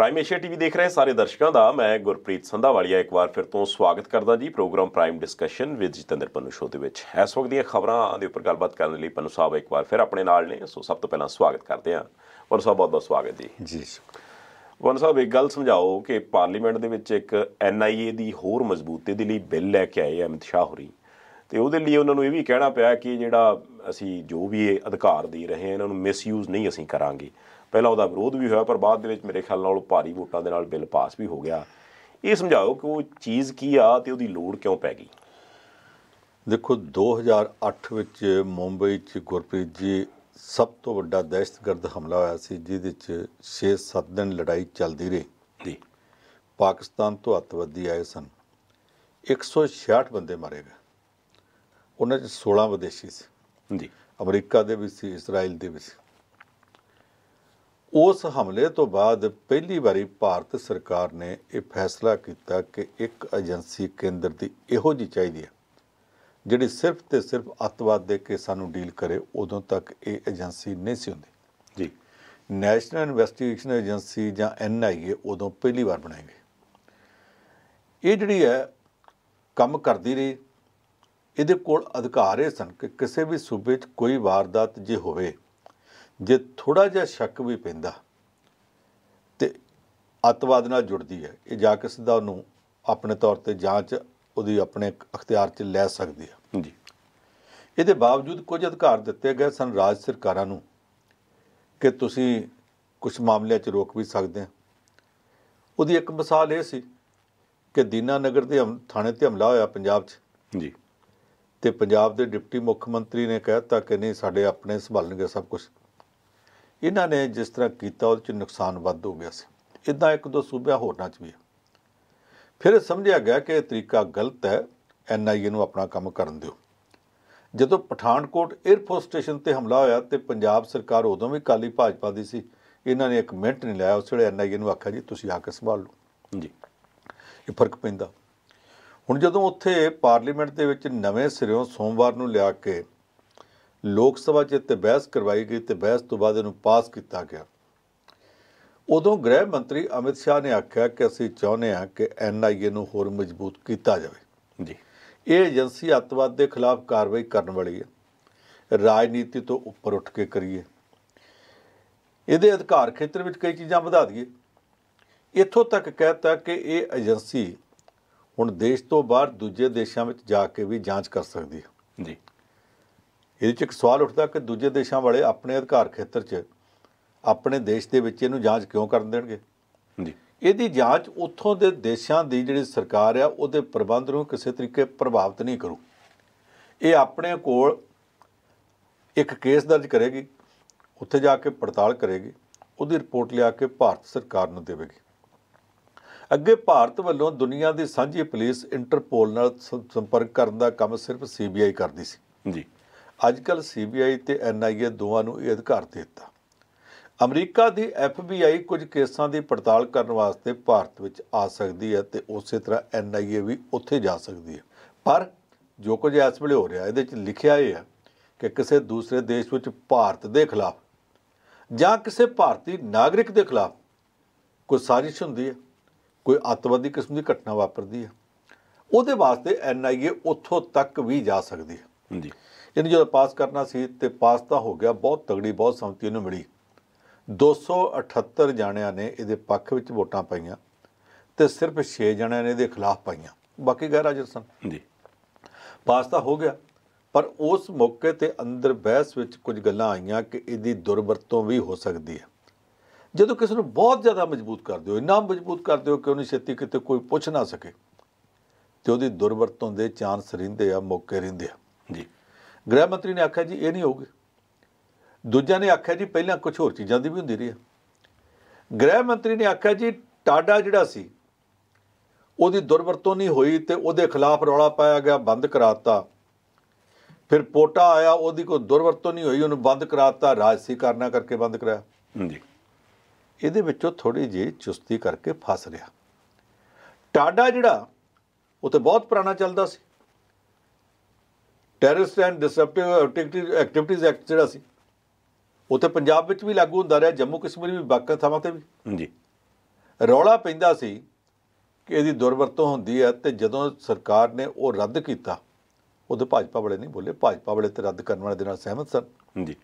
prime Asia TV ਦੇਖ ਰਹੇ ਸਾਰੇ ਦਰਸ਼ਕਾਂ ਦਾ ਮੈਂ ਗੁਰਪ੍ਰੀਤ ਸੰਧਾਵਾਲੀਆ ਇੱਕ ਵਾਰ ਫਿਰ ਤੋਂ ਸਵਾਗਤ ਕਰਦਾ ਜੀ program prime discussion with Jatinder Pannu show ਦੇ ਵਿੱਚ ਇਸ ਵਕਤ ਦੀਆਂ ਖਬਰਾਂ ਦੇ ਉੱਪਰ ਗੱਲਬਾਤ ਕਰਨ ਲਈ ਪੰਨੂ ਸਾਹਿਬ ਇੱਕ ਵਾਰ ਫਿਰ ਆਪਣੇ ਨਾਲ ਨੇ ਸੋ ਸਭ ਤੋਂ ਪਹਿਲਾਂ ਸਵਾਗਤ ਕਰਦੇ ਹਾਂ ਪੰਨੂ ਸਾਹਿਬ ਬਹੁਤ ਬਹੁਤ ਸਵਾਗਤ ਜੀ ਜੀ ਪੰਨੂ ਸਾਹਿਬ ਇੱਕ ਗੱਲ ਸਮਝਾਓ ਕਿ ਪਾਰਲੀਮੈਂਟ ਦੇ ਵਿੱਚ ਇੱਕ ਐਨਆਈਏ ਦੀ ਹੋਰ ਮਜ਼ਬੂਤੀ ਦੇ ਲਈ ਬਿੱਲ ਲੈ ਕੇ ਆਏ ਅਮਿਤ ਸ਼ਾਹ ਹੋਰੀ ਤੇ ਉਹਦੇ ਲਈ ਉਹਨਾਂ ਨੂੰ ਇਹ ਵੀ ਕਹਿਣਾ ਪਿਆ ਕਿ ਜਿਹੜਾ ਅਸੀਂ ਜੋ ਵੀ ਇਹ ਅਧਿਕਾਰ ਦੇ ਰਹੇ ਹਾਂ ਇਹਨਾਂ ਨੂੰ ਮਿਸਯੂਜ਼ ਨਹੀਂ ਅਸੀਂ ਕਰਾਂਗੇ ਪਹਿਲਾਂ ਉਹਦਾ ਵਿਰੋਧ ਵੀ ਹੋਇਆ ਪਰ ਬਾਅਦ ਦੇ ਵਿੱਚ ਮੇਰੇ ਖਿਆਲ ਨਾਲ ਭਾਰੀ ਵੋਟਾਂ ਦੇ ਨਾਲ ਬਿੱਲ ਪਾਸ ਵੀ ਹੋ ਗਿਆ ਇਹ ਸਮਝਾਓ ਕਿ ਉਹ ਚੀਜ਼ ਕੀ ਆ ਤੇ ਉਹਦੀ ਲੋੜ ਕਿਉਂ ਪੈ ਗਈ ਦੇਖੋ 2008 ਵਿੱਚ ਮੁੰਬਈ 'ਚ ਗੁਰਪ੍ਰੀਤ ਜੀ ਸਭ ਤੋਂ ਵੱਡਾ ਦਹਿਸ਼ਤਗਰਦ ਹਮਲਾ ਹੋਇਆ ਸੀ ਜਿਹਦੇ 'ਚ 6-7 ਦਿਨ ਲੜਾਈ ਚੱਲਦੀ ਰਹੀ ਜੀ ਪਾਕਿਸਤਾਨ ਤੋਂ ਅੱਤਵਾਦੀ ਆਏ ਸਨ 166 ਬੰਦੇ ਮਾਰੇ ਗਏ ਉਹਨਾਂ 'ਚ 16 ਵਿਦੇਸ਼ੀ ਸੀ ਜੀ ਅਮਰੀਕਾ ਦੇ ਵੀ ਸੀ ਇਜ਼ਰਾਈਲ ਦੇ ਵੀ ਸੀ ਉਸ ਹਮਲੇ ਤੋਂ ਬਾਅਦ ਪਹਿਲੀ ਵਾਰੀ ਭਾਰਤ ਸਰਕਾਰ ਨੇ ਇਹ ਫੈਸਲਾ ਕੀਤਾ ਕਿ ਇੱਕ ਏਜੰਸੀ ਕੇਂਦਰ ਦੀ ਇਹੋ ਜੀ ਚਾਹੀਦੀ ਹੈ ਜਿਹੜੀ ਸਿਰਫ ਤੇ ਸਿਰਫ ਅਤਵਾਦ ਦੇ ਕੇ ਸਾਨੂੰ ਡੀਲ ਕਰੇ ਉਦੋਂ ਤੱਕ ਇਹ ਏਜੰਸੀ ਨਹੀਂ ਸੀ ਹੁੰਦੀ ਜੀ ਨੈਸ਼ਨਲ ਇਨਵੈਸਟੀਗੇਸ਼ਨ ਏਜੰਸੀ ਜਾਂ ਏ ਉਦੋਂ ਪਹਿਲੀ ਵਾਰ ਬਣਾਈ ਗਈ ਇਹ ਜਿਹੜੀ ਹੈ ਕੰਮ ਕਰਦੀ ਰਹੀ ਇਹਦੇ ਕੋਲ ਅਧਿਕਾਰ ਇਹ ਸਨ ਕਿ ਕਿਸੇ ਵੀ ਸੂਬੇ 'ਚ ਕੋਈ ਵਾਰਦਾਤ ਜੇ ਹੋਵੇ ਜੇ ਥੋੜਾ ਜਿਹਾ ਸ਼ੱਕ ਵੀ ਪੈਂਦਾ ਤੇ ਅਤਵਾਦ ਨਾਲ ਜੁੜਦੀ ਹੈ ਇਹ ਜਾ ਕੇ ਸਿੱਧਾ ਉਹਨੂੰ ਆਪਣੇ ਤੌਰ ਤੇ ਜਾਂਚ ਉਹਦੀ ਆਪਣੇ ਅਖਤਿਆਰ 'ਚ ਲੈ ਸਕਦੀ ਹੈ ਜੀ ਇਹਦੇ ਬਾਵਜੂਦ ਕੁਝ ਅਧਿਕਾਰ ਦਿੱਤੇ ਗਏ ਸਨ ਰਾਜ ਸਰਕਾਰਾਂ ਨੂੰ ਕਿ ਤੁਸੀਂ ਕੁਝ ਮਾਮਲਿਆਂ 'ਚ ਰੋਕ ਵੀ ਸਕਦੇ ਹੋ ਉਹਦੀ ਇੱਕ ਮਿਸਾਲ ਇਹ ਸੀ ਕਿ ਦੀਨਾਨਗਰ ਦੇ ਥਾਣੇ ਤੇ ਹਮਲਾ ਹੋਇਆ ਪੰਜਾਬ 'ਚ ਜੀ ਤੇ ਪੰਜਾਬ ਦੇ ਡਿਪਟੀ ਮੁੱਖ ਮੰਤਰੀ ਨੇ ਕਹਿਤਾ ਕਿ ਨਹੀਂ ਸਾਡੇ ਆਪਣੇ ਸੰਭਾਲਣਗੇ ਸਭ ਕੁਝ ਇਹਨਾਂ ਨੇ ਜਿਸ ਤਰ੍ਹਾਂ ਕੀਤਾ ਉਹਦੇ 'ਚ ਨੁਕਸਾਨ ਵੱਧ ਹੋ ਗਿਆ ਸੀ ਇਦਾਂ ਇੱਕ ਦੋ ਸੂਬਿਆਂ ਹੋਰਨਾਂ 'ਚ ਵੀ ਫਿਰ ਸਮਝਿਆ ਗਿਆ ਕਿ ਇਹ ਤਰੀਕਾ ਗਲਤ ਹੈ ਐਨਆਈਏ ਨੂੰ ਆਪਣਾ ਕੰਮ ਕਰਨ ਦਿਓ ਜਦੋਂ ਪਠਾਨਕੋਟ 에ਅਰਫੋਰਸ ਸਟੇਸ਼ਨ ਤੇ ਹਮਲਾ ਹੋਇਆ ਤੇ ਪੰਜਾਬ ਸਰਕਾਰ ਉਦੋਂ ਵੀ ਕਾਲੀ ਭਾਜਪਾ ਦੀ ਸੀ ਇਹਨਾਂ ਨੇ ਇੱਕ ਮਿੰਟ ਨਹੀਂ ਲਾਇਆ ਉਸ ਵੇਲੇ ਐਨਆਈਏ ਨੂੰ ਆਖਿਆ ਜੀ ਤੁਸੀਂ ਆ ਕੇ ਸੰਭਾਲ ਲਓ ਜੀ ਇਹ ਫਰਕ ਪੈਂਦਾ ਹੁਣ ਜਦੋਂ ਉੱਥੇ ਪਾਰਲੀਮੈਂਟ ਦੇ ਵਿੱਚ ਨਵੇਂ ਸਿਰਿਓਂ ਸੋਮਵਾਰ ਨੂੰ ਲਿਆ ਕੇ ਲੋਕ ਸਭਾ 'ਚ ਤੇ ਬਹਿਸ ਕਰਵਾਈ ਗਈ ਤੇ ਬਹਿਸ ਤੋਂ ਬਾਅਦ ਇਹਨੂੰ ਪਾਸ ਕੀਤਾ ਗਿਆ ਉਦੋਂ ਗ੍ਰਹਿ ਮੰਤਰੀ ਅਮਿਤ ਸ਼ਾਹ ਨੇ ਆਖਿਆ ਕਿ ਅਸੀਂ ਚਾਹੁੰਦੇ ਹਾਂ ਕਿ ਐਨਆਈਏ ਨੂੰ ਹੋਰ ਮਜ਼ਬੂਤ ਕੀਤਾ ਜਾਵੇ ਜੀ ਇਹ ਏਜੰਸੀ ਅੱਤਵਾਦ ਦੇ ਖਿਲਾਫ ਕਾਰਵਾਈ ਕਰਨ ਵਾਲੀ ਹੈ ਰਾਜਨੀਤੀ ਤੋਂ ਉੱਪਰ ਉੱਠ ਕੇ ਕਰੀਏ ਇਹਦੇ ਅਧਿਕਾਰ ਖੇਤਰ ਵਿੱਚ ਕਈ ਚੀਜ਼ਾਂ ਵਧਾ ਦਈਏ ਇੱਥੋਂ ਤੱਕ ਕਹਿਤਾ ਕਿ ਇਹ ਏਜੰਸੀ ਹੁਣ ਦੇਸ਼ ਤੋਂ ਬਾਹਰ ਦੂਜੇ ਦੇਸ਼ਾਂ ਵਿੱਚ ਜਾ ਕੇ ਵੀ ਜਾਂਚ ਕਰ ਸਕਦੀ ਹੈ ਜੀ ਇਹਦੇ 'ਚ ਇੱਕ ਸਵਾਲ ਉੱਠਦਾ ਕਿ ਦੂਜੇ ਦੇਸ਼ਾਂ ਵਾਲੇ ਆਪਣੇ ਅਧਿਕਾਰ ਖੇਤਰ 'ਚ ਆਪਣੇ ਦੇਸ਼ ਦੇ ਵਿੱਚ ਇਹਨੂੰ ਜਾਂਚ ਕਿਉਂ ਕਰਨ ਦੇਣਗੇ ਜੀ ਇਹਦੀ ਜਾਂਚ ਉੱਥੋਂ ਦੇ ਦੇਸ਼ਾਂ ਦੀ ਜਿਹੜੀ ਸਰਕਾਰ ਆ ਉਹਦੇ ਪ੍ਰਬੰਧ ਨੂੰ ਕਿਸੇ ਤਰੀਕੇ ਪ੍ਰਭਾਵਿਤ ਨਹੀਂ ਕਰੂ ਇਹ ਆਪਣੇ ਕੋਲ ਇੱਕ ਕੇਸ ਦਰਜ ਕਰੇਗੀ ਉੱਥੇ ਜਾ ਕੇ ਪੜਤਾਲ ਕਰੇਗੀ ਉਹਦੀ ਰਿਪੋਰਟ ਲਿਆ ਕੇ ਭਾਰਤ ਸਰਕਾਰ ਨੂੰ ਦੇਵੇਗੀ ਅੱਗੇ ਭਾਰਤ ਵੱਲੋਂ ਦੁਨੀਆ ਦੀ ਸਾਂਝੀ ਪੁਲਿਸ ਇੰਟਰਪੋਲ ਨਾਲ ਸੰਪਰਕ ਕਰਨ ਦਾ ਕੰਮ ਸਿਰਫ ਸੀਬੀਆਈ ਕਰਦੀ ਸੀ ਜੀ ਅੱਜ ਕੱਲ ਸੀਬੀਆਈ ਤੇ ਐਨਆਈਏ ਦੋਵਾਂ ਨੂੰ ਇਹ ਅਧਿਕਾਰ ਦਿੱਤਾ ਅਮਰੀਕਾ ਦੀ ਐਫਬੀਆਈ ਕੁਝ ਕੇਸਾਂ ਦੀ ਪੜਤਾਲ ਕਰਨ ਵਾਸਤੇ ਭਾਰਤ ਵਿੱਚ ਆ ਸਕਦੀ ਹੈ ਤੇ ਉਸੇ ਤਰ੍ਹਾਂ ਐਨਆਈਏ ਵੀ ਉੱਥੇ ਜਾ ਸਕਦੀ ਹੈ ਪਰ ਜੋ ਕੁਝ ਇਸ ਵੇਲੇ ਹੋ ਰਿਹਾ ਇਹਦੇ ਵਿੱਚ ਲਿਖਿਆ ਇਹ ਹੈ ਕਿ ਕਿਸੇ ਦੂਸਰੇ ਦੇਸ਼ ਵਿੱਚ ਭਾਰਤ ਦੇ ਖਿਲਾਫ ਜਾਂ ਕਿਸੇ ਭਾਰਤੀ ਨਾਗਰਿਕ ਦੇ ਖਿਲਾਫ ਕੋਈ ਸਾਜ਼ਿਸ਼ ਹੁੰਦੀ ਹੈ ਕੋਈ ਅਤਵਾਦੀ ਕਿਸਮ ਦੀ ਘਟਨਾ ਵਾਪਰਦੀ ਹੈ ਉਹਦੇ ਵਾਸਤੇ ਐਨਆਈਏ ਉੱਥੋਂ ਤੱਕ ਵੀ ਜਾ ਸਕਦੀ ਹੈ ਜੀ ਇਹਨੇ ਜਦੋਂ ਪਾਸ ਕਰਨਾ ਸੀ ਤੇ ਪਾਸ ਤਾਂ ਹੋ ਗਿਆ ਬਹੁਤ ਤਗੜੀ ਬਹੁਤ ਸੰਮਤੀ ਇਹਨੂੰ ਮਿਲੀ 278 ਜਾਣਿਆਂ ਨੇ ਇਹਦੇ ਪੱਖ ਵਿੱਚ ਵੋਟਾਂ ਪਾਈਆਂ ਤੇ ਸਿਰਫ 6 ਜਾਣਿਆਂ ਨੇ ਇਹਦੇ ਖਿਲਾਫ ਪਾਈਆਂ ਬਾਕੀ ਗੈਰ ਹਾਜ਼ਰ ਸਨ ਜੀ ਪਾਸ ਤਾਂ ਹੋ ਗਿਆ ਪਰ ਉਸ ਮੌਕੇ ਤੇ ਅੰਦਰ ਬਹਿਸ ਵਿੱਚ ਕੁਝ ਗੱਲਾਂ ਆਈਆਂ ਕਿ ਇਹਦੀ ਦੁਰਵਰਤੋਂ ਵੀ ਹੋ ਸਕਦੀ ਹੈ ਜਦੋਂ ਕਿਸੇ ਨੂੰ ਬਹੁਤ ਜ਼ਿਆਦਾ ਮਜ਼ਬੂਤ ਕਰਦੇ ਹੋ ਇੰਨਾ ਮਜ਼ਬੂਤ ਕਰਦੇ ਹੋ ਕਿ ਉਹਨੂੰ ਛੇਤੀ ਕਿਤੇ ਕੋਈ ਪੁੱਛ ਨਾ ਸਕੇ ਤੇ ਉਹਦੀ ਦੁਰਵਰਤੋਂ ਦੇ ਚਾਂਸ ਰਹਿੰਦੇ ਆ ਮੌਕੇ ਰਹਿੰਦੇ ਆ ਜੀ ਗ੍ਰਹਿ ਮੰਤਰੀ ਨੇ ਆਖਿਆ ਜੀ ਇਹ ਨਹੀਂ ਹੋਊਗੇ ਦੂਜਿਆਂ ਨੇ ਆਖਿਆ ਜੀ ਪਹਿਲਾਂ ਕੁਝ ਹੋਰ ਚੀਜ਼ਾਂ ਦੀ ਵੀ ਹੁੰਦੀ ਰਹੀ ਹੈ ਗ੍ਰਹਿ ਮੰਤਰੀ ਨੇ ਆਖਿਆ ਜੀ ਟਾਡਾ ਜਿਹੜਾ ਸੀ ਉਹਦੀ ਦੁਰਵਰਤੋਂ ਨਹੀਂ ਹੋਈ ਤੇ ਉਹਦੇ ਖਿਲਾਫ ਰੌਲਾ ਪਾਇਆ ਗਿਆ ਬੰਦ ਕਰਾਤਾ ਫਿਰ ਪੋਟਾ ਆਇਆ ਉਹਦੀ ਕੋਈ ਦੁਰਵਰਤੋਂ ਨਹੀਂ ਹੋਈ ਉਹਨੂੰ ਬੰਦ ਕਰਾਤਾ ਰਾਜਸੀ ਕਰਨਾ ਕਰਕੇ ਬੰਦ ਕਰਾਇਆ ਜੀ ਇਹਦੇ ਵਿੱਚੋਂ ਥੋੜੀ ਜਿਹੀ ਚੁਸਤੀ ਕਰਕੇ ਫਸ ਰਿਹਾ ਟਾਡਾ ਜਿਹੜਾ ਉਹ ਤੇ ਬਹੁਤ ਪੁਰਾਣਾ ਚੱਲਦਾ ਸੀ terrorist and disruptive activities act ਜਿਹੜਾ ਸੀ ਉੱਥੇ ਪੰਜਾਬ ਵਿੱਚ ਵੀ ਲਾਗੂ ਹੁੰਦਾ ਰਿਹਾ ਜੰਮੂ ਕਸ਼ਮੀਰ ਵੀ ਬਾਕੀ ਥਾਵਾਂ ਤੇ ਵੀ ਜੀ ਰੌਲਾ ਪੈਂਦਾ ਸੀ ਕਿ ਇਹਦੀ ਦੁਰਵਰਤੋਂ ਹੁੰਦੀ ਹੈ ਤੇ ਜਦੋਂ ਸਰਕਾਰ ਨੇ ਉਹ ਰੱਦ ਕੀਤਾ ਉਹਦੇ ਭਾਜਪਾ ਵਾਲੇ ਨਹੀਂ ਬੋਲੇ ਭਾਜਪਾ ਵਾਲੇ ਤੇ ਰੱਦ ਕਰਨ ਵਾਲੇ ਦੇ ਨਾਲ ਸਹਿਮਤ ਸਨ ਜੀ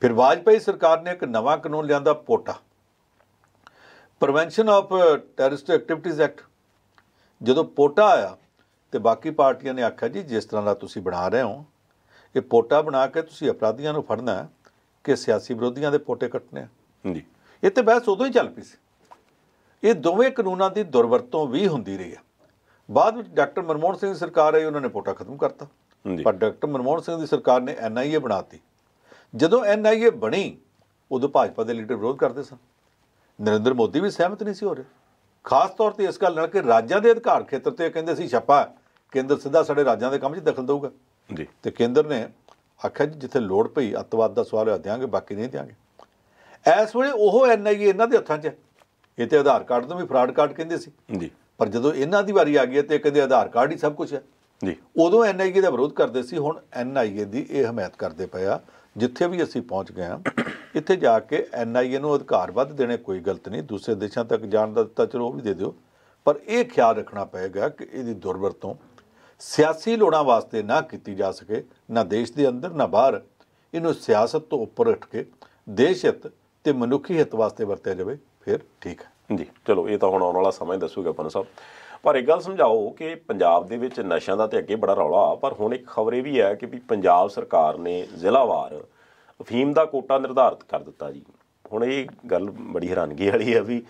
ਫਿਰ ਵਾਜਪਾਈ ਸਰਕਾਰ ਨੇ ਇੱਕ ਨਵਾਂ ਕਾਨੂੰਨ ਲਿਆਂਦਾ POTA prevention of terrorist activities act ਜਦੋਂ ਪੋਟਾ ਆਇਆ ਤੇ ਬਾਕੀ ਪਾਰਟੀਆਂ ਨੇ ਆਖਿਆ ਜੀ ਜਿਸ ਤਰ੍ਹਾਂ ਦਾ ਤੁਸੀਂ ਬਣਾ ਰਹੇ ਹੋ ਇਹ ਪੋਟਾ ਬਣਾ ਕੇ ਤੁਸੀਂ ਅਪਰਾਧੀਆਂ ਨੂੰ ਫੜਨਾ ਕਿ ਸਿਆਸੀ ਵਿਰੋਧੀਆਂ ਦੇ ਪੋਟੇ ਕੱਟਨੇ ਜੀ ਇਹ ਤੇ ਬਹਿਸ ਉਦੋਂ ਹੀ ਚੱਲ ਪਈ ਸੀ ਇਹ ਦੋਵੇਂ ਕਾਨੂੰਨਾਂ ਦੀ ਦੁਰਵਰਤੋਂ ਵੀ ਹੁੰਦੀ ਰਹੀ ਹੈ ਬਾਅਦ ਵਿੱਚ ਡਾਕਟਰ ਮਨਮੋਹਨ ਸਿੰਘ ਦੀ ਸਰਕਾਰ ਆਈ ਉਹਨਾਂ ਨੇ ਪੋਟਾ ਖਤਮ ਕਰਤਾ ਪਰ ਡਾਕਟਰ ਮਨਮੋਹਨ ਸਿੰਘ ਦੀ ਸਰਕਾਰ ਨੇ ਐਨਆਈਏ ਬਣਾਤੀ ਜਦੋਂ ਐਨਆਈਏ ਬਣੀ ਉਦੋਂ ਭਾਜਪਾ ਦੇ ਲੀਡਰ ਵਿਰੋਧ ਕਰਦੇ ਸਨ ਨਰਿੰਦਰ ਮੋਦੀ ਵੀ ਸਹਿਮਤ ਨਹੀਂ ਸੀ ਹੋ ਰਹੇ ਖਾਸ ਤੌਰ ਤੇ ਇਸ ਗੱਲ ਨਾਲ ਕਿ ਰਾਜਾਂ ਦੇ ਅਧਿਕਾਰ ਖੇਤਰ ਤੇ ਕਹਿੰਦੇ ਸੀ ਛੱਪਾ ਕੇਂਦਰ ਸਿੱਧਾ ਸਾਡੇ ਰਾਜਾਂ ਦੇ ਕੰਮ 'ਚ ਦਖਲ ਦੇਊਗਾ ਜੀ ਤੇ ਕੇਂਦਰ ਨੇ ਆਖਿਆ ਜਿੱਥੇ ਲੋੜ ਪਈ ਅਤਵਾਦ ਦਾ ਸਵਾਲ ਹੋਇਆ ਦਿਆਂਗੇ ਬਾਕੀ ਨਹੀਂ ਦਿਆਂਗੇ ਐਸ ਵੇਲੇ ਉਹ ਐਨਆਈਏ ਇਹਨਾਂ ਦੇ ਹੱਥਾਂ 'ਚ ਇਹ ਤੇ ਆਧਾਰ ਕਾਰਡ ਤੋਂ ਵੀ ਫਰਾਡ ਕਾਰਡ ਕਹਿੰਦੇ ਸੀ ਜੀ ਪਰ ਜਦੋਂ ਇਹਨਾਂ ਦੀ ਵਾਰੀ ਆ ਗਈ ਤੇ ਕਹਿੰਦੇ ਆਧਾਰ ਕਾਰਡ ਹੀ ਸਭ ਕੁਝ ਹੈ ਜੀ ਉਦੋਂ ਐਨਆਈਏ ਦਾ ਵਿਰੋਧ ਕਰਦੇ ਸੀ ਹੁਣ ਐਨਆਈਏ ਦੀ ਇਹ ਹਮਾਇਤ ਕਰਦੇ ਪਿਆ ਜਿੱਥੇ ਵੀ ਅਸੀਂ ਪਹੁੰਚ ਗਏ ਹਾਂ ਇੱਥੇ ਜਾ ਕੇ ਐਨਆਈਏ ਨੂੰ ਅਧਿਕਾਰ ਵੱਧ ਦੇਣੇ ਕੋਈ ਗਲਤ ਨਹੀਂ ਦੂਸਰੇ ਦੇਸ਼ਾਂ ਤੱਕ ਜਾਣ ਦਾ ਦਿੱਤਾ ਚਲੋ ਉਹ ਵੀ ਦੇ ਦਿਓ ਪਰ ਇਹ ਖਿਆਲ ਰੱਖਣਾ ਪਏਗਾ ਕਿ ਇਹਦੀ ਦੁਰਵਰਤੋਂ ਸਿਆਸੀ ਲੋੜਾਂ ਵਾਸਤੇ ਨਾ ਕੀਤੀ ਜਾ ਸਕੇ ਨਾ ਦੇਸ਼ ਦੇ ਅੰਦਰ ਨਾ ਬਾਹਰ ਇਹਨੂੰ ਸਿਆਸਤ ਤੋਂ ਉੱਪਰ ਉੱਠ ਕੇ ਦੇਸ਼ ਹਿੱਤ ਤੇ ਮਨੁੱਖੀ ਹਿੱਤ ਵਾਸਤੇ ਵਰਤਿਆ ਜਾਵੇ ਫਿਰ ਠੀਕ ਹੈ ਜੀ ਚਲੋ ਇਹ ਤਾਂ ਹੁਣ ਆਉਣ ਵਾਲਾ ਸਮਾਂ ਹੀ ਦੱਸੂਗਾ ਪਨ ਸਾਹਿਬ ਪਰ ਇਹ ਗੱਲ ਸਮਝਾਓ ਕਿ ਪੰਜਾਬ ਦੇ ਵਿੱਚ ਨਸ਼ਿਆਂ ਦਾ ਤੇ ਅੱਗੇ ਬੜਾ ਰੌਲਾ ਪਰ ਹੁਣ ਇੱਕ ਖਬਰ ਇਹ ਵੀ ਹੈ ਕਿ ਵੀ ਪੰਜਾਬ ਸਰਕਾਰ ਨੇ ਜ਼ਿਲ੍ਹਾਵਾਰ ਅਫੀਮ ਦਾ ਕੋਟਾ ਨਿਰਧਾਰਿਤ ਕਰ ਦਿੱਤਾ ਜੀ ਹੁਣ ਇਹ ਗੱਲ ਬੜੀ ਹੈਰਾਨਗੀ ਵਾਲੀ ਹੈ ਵੀ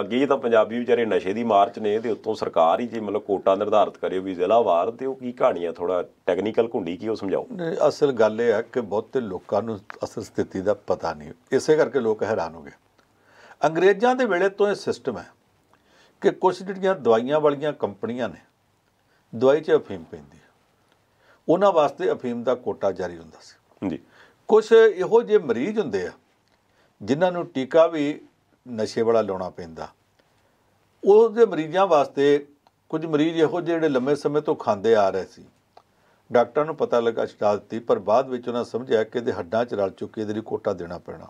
ਅੱਗੇ ਤਾਂ ਪੰਜਾਬੀ ਵਿਚਾਰੇ ਨਸ਼ੇ ਦੀ ਮਾਰਚ ਨੇ ਤੇ ਉੱਤੋਂ ਸਰਕਾਰ ਹੀ ਜੇ ਮਤਲਬ ਕੋਟਾ ਨਿਰਧਾਰਿਤ ਕਰੇ ਵੀ ਜ਼ਿਲ੍ਹਾਵਾਰ ਤੇ ਉਹ ਕੀ ਕਹਾਣੀ ਹੈ ਥੋੜਾ ਟੈਕਨੀਕਲ ਘੁੰਡੀ ਕੀ ਉਹ ਸਮਝਾਓ ਅਸਲ ਗੱਲ ਇਹ ਹੈ ਕਿ ਬਹੁਤੇ ਲੋਕਾਂ ਨੂੰ ਅਸਲ ਸਥਿਤੀ ਦਾ ਪਤਾ ਨਹੀਂ ਇਸੇ ਕਰਕੇ ਲੋਕ ਹੈਰਾਨ ਹੋ ਗਏ ਅੰਗਰੇਜ਼ਾਂ ਦੇ ਵੇਲੇ ਤੋਂ ਇਹ ਸਿਸਟਮ ਹੈ ਕਿ ਕੁਝ ਜਿਹੜੀਆਂ ਦਵਾਈਆਂ ਵਾਲੀਆਂ ਕੰਪਨੀਆਂ ਨੇ ਦਵਾਈ 'ਚ ਅਫੀਮ ਪੈਂਦੀ ਹੈ ਉਹਨਾਂ ਵਾਸਤੇ ਅਫੀਮ ਦਾ ਕੋਟਾ ਜਾਰੀ ਹੁੰਦਾ ਸੀ ਜੀ ਕੁਝ ਇਹੋ ਜਿਹੇ ਮਰੀਜ਼ ਹੁੰਦੇ ਆ ਜਿਨ੍ਹਾਂ ਨੂੰ ਟੀਕਾ ਵੀ ਨਸ਼ੇ ਵਾਲਾ ਲਾਉਣਾ ਪੈਂਦਾ ਉਹਦੇ ਮਰੀਜ਼ਾਂ ਵਾਸਤੇ ਕੁਝ ਮਰੀਜ਼ ਇਹੋ ਜਿਹੜੇ ਲੰਮੇ ਸਮੇਂ ਤੋਂ ਖਾਂਦੇ ਆ ਰਹੇ ਸੀ ਡਾਕਟਰਾਂ ਨੂੰ ਪਤਾ ਲੱਗਾ ਛਡਾ ਦਿੱਤੀ ਪਰ ਬਾਅਦ ਵਿੱਚ ਉਹਨਾਂ ਸਮਝਿਆ ਕਿ ਇਹਦੇ ਹੱਡਾਂ 'ਚ ਰਲ ਚੁੱਕੀ ਇਹਦੇ ਲਈ ਕੋਟਾ ਦੇਣਾ ਪੈਣਾ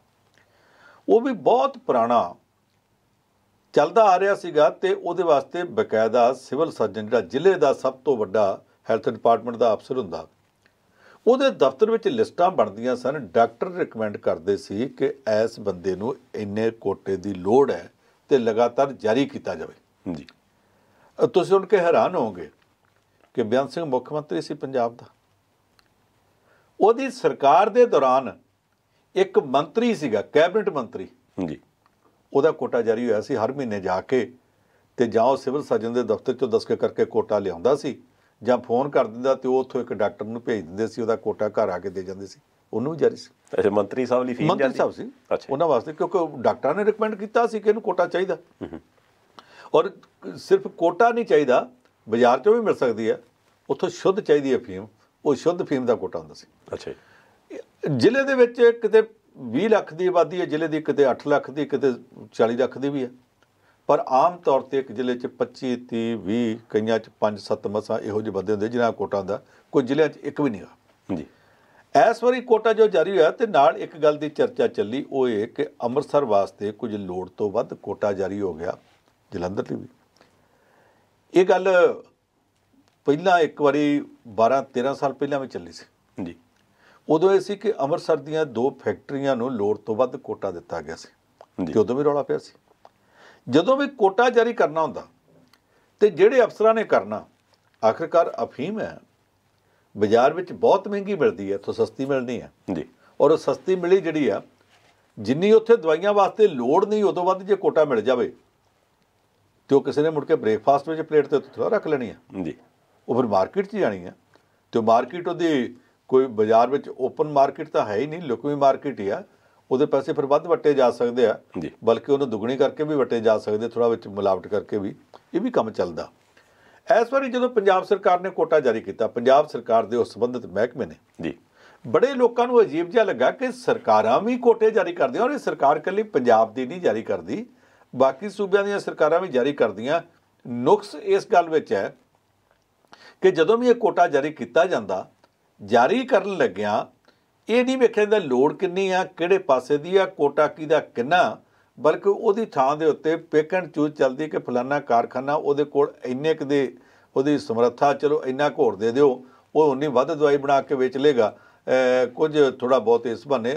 ਉਹ ਵੀ ਬਹੁਤ ਪੁਰਾਣਾ ਚੱਲਦਾ ਆ ਰਿਹਾ ਸੀਗਾ ਤੇ ਉਹਦੇ ਵਾਸਤੇ ਬਕਾਇਦਾ ਸਿਵਲ ਸਰਜਨ ਜਿਹੜਾ ਜ਼ਿਲ੍ਹੇ ਦਾ ਸਭ ਤੋਂ ਵੱਡਾ ਹੈਲਥ ਡਿਪਾਰਟਮੈਂਟ ਦਾ ਅਫਸਰ ਹੁੰਦਾ ਉਹਦੇ ਦਫ਼ਤਰ ਵਿੱਚ ਲਿਸਟਾਂ ਬਣਦੀਆਂ ਸਨ ਡਾਕਟਰ ਰეკਮੈਂਡ ਕਰਦੇ ਸੀ ਕਿ ਐਸ ਬੰਦੇ ਨੂੰ ਇੰਨੇ ਕੋਟੇ ਦੀ ਲੋੜ ਹੈ ਤੇ ਲਗਾਤਾਰ ਜਾਰੀ ਕੀਤਾ ਜਾਵੇ ਜੀ ਤੁਸੀਂ ਹੁਣ ਕੇ ਹੈਰਾਨ ਹੋਵੋਗੇ ਕਿ ਬਿਆਨ ਸਿੰਘ ਮੁੱਖ ਮੰਤਰੀ ਸੀ ਪੰਜਾਬ ਦਾ ਉਹਦੀ ਸਰਕਾਰ ਦੇ ਦੌਰਾਨ ਇੱਕ ਮੰਤਰੀ ਸੀਗਾ ਕੈਬਨਿਟ ਮੰਤਰੀ ਜੀ ਉਹਦਾ ਕੋਟਾ ਜਾਰੀ ਹੋਇਆ ਸੀ ਹਰ ਮਹੀਨੇ ਜਾ ਕੇ ਤੇ ਜਾਂ ਉਹ ਸਿਵਲ ਸਰਜਨ ਦੇ ਦਫ਼ਤਰ ਚੋਂ ਦਸਕੇ ਕਰਕੇ ਕੋਟਾ ਲਿਆਉਂਦਾ ਸੀ ਜਾਂ ਫੋਨ ਕਰ ਦਿੰਦਾ ਤੇ ਉਹ ਉੱਥੋਂ ਇੱਕ ਡਾਕਟਰ ਨੂੰ ਭੇਜ ਦਿੰਦੇ ਸੀ ਉਹਦਾ ਕੋਟਾ ਘਰ ਆ ਕੇ ਦੇ ਜਾਂਦੇ ਸੀ ਉਹਨੂੰ ਵੀ ਜਾਰੀ ਸੀ ਅੱਛਾ ਮੰਤਰੀ ਸਾਹਿਬ ਲਈ ਫੀਸ ਜਾਂਦੀ ਮੰਤਰੀ ਸਾਹਿਬ ਸੀ ਅੱਛਾ ਉਹਨਾਂ ਵਾਸਤੇ ਕਿਉਂਕਿ ਡਾਕਟਰਾਂ ਨੇ ਰეკਮੈਂਡ ਕੀਤਾ ਸੀ ਕਿ ਇਹਨੂੰ ਕੋਟਾ ਚਾਹੀਦਾ ਔਰ ਸਿਰਫ ਕੋਟਾ ਨਹੀਂ ਚਾਹੀਦਾ ਬਾਜ਼ਾਰ 'ਚੋਂ ਵੀ ਮਿਲ ਸਕਦੀ ਹੈ ਉੱਥੋਂ ਸ਼ੁੱਧ ਚਾਹੀਦੀ ਹੈ ਫੀਮ ਉਹ ਸ਼ੁੱਧ ਫੀਮ ਦਾ ਕੋਟਾ ਹੁੰਦਾ ਸੀ ਅੱਛਾ ਜ਼ਿਲ੍ਹੇ ਦੇ ਵਿੱਚ ਕਿਤੇ 20 ਲੱਖ ਦੀ ਆਬਾਦੀ ਹੈ ਜ਼ਿਲ੍ਹੇ ਦੀ ਕਿਤੇ 8 ਲੱਖ ਦੀ ਕਿਤੇ 40 ਲੱਖ ਦੀ ਵੀ ਹੈ ਪਰ ਆਮ ਤੌਰ ਤੇ ਇੱਕ ਜ਼ਿਲ੍ਹੇ 'ਚ 25 30 20 ਕਈਆਂ 'ਚ 5 7 ਮਸਾਂ ਇਹੋ ਜਿਹੇ ਬੰਦੇ ਹੁੰਦੇ ਜਿਨ੍ਹਾਂ ਕੋਟਾ ਦਾ ਕੋਈ ਜ਼ਿਲ੍ਹਿਆਂ 'ਚ ਇੱਕ ਵੀ ਨਹੀਂ ਹੈ ਜੀ ਇਸ ਵਾਰੀ ਕੋਟਾ ਜੋ ਜਾਰੀ ਹੋਇਆ ਤੇ ਨਾਲ ਇੱਕ ਗੱਲ ਦੀ ਚਰਚਾ ਚੱਲੀ ਉਹ ਇਹ ਕਿ ਅੰਮ੍ਰਿਤਸਰ ਵਾਸਤੇ ਕੁਝ ਲੋੜ ਤੋਂ ਵੱਧ ਕੋਟਾ ਜਾਰੀ ਹੋ ਗਿਆ ਜਲੰਧਰ ਲਈ ਵੀ ਇਹ ਗੱਲ ਪਹਿਲਾਂ ਇੱਕ ਵਾਰੀ 12 13 ਸਾਲ ਪਹਿਲਾਂ ਵੀ ਚੱਲੀ ਸੀ ਜੀ ਉਦੋਂ ਇਹ ਸੀ ਕਿ ਅੰਮ੍ਰਿਤਸਰ ਦੀਆਂ ਦੋ ਫੈਕਟਰੀਆਂ ਨੂੰ ਲੋੜ ਤੋਂ ਵੱਧ ਕੋਟਾ ਦਿੱਤਾ ਗਿਆ ਸੀ ਕਿ ਉਦੋਂ ਵੀ ਰੌਲਾ ਪਿਆ ਸੀ ਜਦੋਂ ਵੀ ਕੋਟਾ ਜਾਰੀ ਕਰਨਾ ਹੁੰਦਾ ਤੇ ਜਿਹੜੇ ਅਫਸਰਾਂ ਨੇ ਕਰਨਾ ਆਖਰਕਾਰ ਅਫੀਮ ਹੈ ਬਾਜ਼ਾਰ ਵਿੱਚ ਬਹੁਤ ਮਹਿੰਗੀ ਮਿਲਦੀ ਹੈ ਤੋਂ ਸਸਤੀ ਮਿਲਣੀ ਹੈ ਜੀ ਔਰ ਉਹ ਸਸਤੀ ਮਿਲੀ ਜਿਹੜੀ ਆ ਜਿੰਨੀ ਉੱਥੇ ਦਵਾਈਆਂ ਵਾਸਤੇ ਲੋੜ ਨਹੀਂ ਉਦੋਂ ਵੱਧ ਜੇ ਕੋਟਾ ਮਿਲ ਜਾਵੇ ਤੇ ਉਹ ਕਿਸੇ ਨੇ ਮੁੜ ਕੇ ਬ੍ਰੇਕਫਾਸਟ ਵਿੱਚ ਪਲੇਟ ਤੇ ਥੋੜਾ ਰੱਖ ਲੈਣੀ ਹੈ ਜੀ ਉਹ ਫਿਰ ਮਾਰਕੀਟ 'ਚ ਜਾਣੀ ਹੈ ਤੇ ਮਾਰਕੀਟ ਉਹਦੀ ਕੋਈ ਬਾਜ਼ਾਰ ਵਿੱਚ ਓਪਨ ਮਾਰਕੀਟ ਤਾਂ ਹੈ ਹੀ ਨਹੀਂ ਲੁਕਵੀ ਮਾਰਕੀਟ ਹੀ ਆ ਉਹਦੇ ਪੈਸੇ ਫਿਰ ਵੱਧ ਵਟੇ ਜਾ ਸਕਦੇ ਆ ਬਲਕਿ ਉਹਨੂੰ ਦੁੱਗਣੀ ਕਰਕੇ ਵੀ ਵਟੇ ਜਾ ਸਕਦੇ ਥੋੜਾ ਵਿੱਚ ਮਿਲਾਵਟ ਕਰਕੇ ਵੀ ਇਹ ਵੀ ਕੰਮ ਚੱਲਦਾ ਐਸ ਵਾਰੀ ਜਦੋਂ ਪੰਜਾਬ ਸਰਕਾਰ ਨੇ ਕੋਟਾ ਜਾਰੀ ਕੀਤਾ ਪੰਜਾਬ ਸਰਕਾਰ ਦੇ ਉਸ ਸੰਬੰਧਿਤ ਮਹਿਕਮੇ ਨੇ ਜੀ ਬੜੇ ਲੋਕਾਂ ਨੂੰ ਅਜੀਬ ਜਿਹਾ ਲੱਗਾ ਕਿ ਸਰਕਾਰਾਂ ਵੀ ਕੋਟੇ ਜਾਰੀ ਕਰਦੀਆਂ ਔਰ ਇਹ ਸਰਕਾਰ ਕੱਲੀ ਪੰਜਾਬ ਦੀ ਨਹੀਂ ਜਾਰੀ ਕਰਦੀ ਬਾਕੀ ਸੂਬਿਆਂ ਦੀਆਂ ਸਰਕਾਰਾਂ ਵੀ ਜਾਰੀ ਕਰਦੀਆਂ ਨੁਕਸ ਇਸ ਗੱਲ ਵਿੱਚ ਹੈ ਕਿ ਜਦੋਂ ਵੀ ਇਹ ਕੋਟਾ ਜਾਰੀ ਕੀਤਾ ਜਾਂਦਾ ਜਾਰੀ ਕਰਨ ਲੱਗਿਆਂ ਇਹ ਨਹੀਂ ਵੇਖਣ ਦਾ ਲੋੜ ਕਿੰਨੀ ਆ ਕਿਹੜੇ ਪਾਸੇ ਦੀ ਆ ਕੋਟਾ ਕੀ ਦਾ ਕਿੰਨਾ ਬਲਕਿ ਉਹਦੀ ਥਾਂ ਦੇ ਉੱਤੇ ਪਿਕ ਐਂਡ ਚੂਜ਼ ਚੱਲਦੀ ਕਿ ਫਲਾਨਾ ਕਾਰਖਾਨਾ ਉਹਦੇ ਕੋਲ ਇੰਨੇ ਕ ਦੇ ਉਹਦੀ ਸਮਰੱਥਾ ਚਲੋ ਇੰਨਾ ਘੋੜ ਦੇ ਦਿਓ ਉਹ ਉਨੀ ਵੱਧ ਦਵਾਈ ਬਣਾ ਕੇ ਵੇਚ ਲੇਗਾ ਕੁਝ ਥੋੜਾ ਬਹੁਤ ਇਸ ਬਨੇ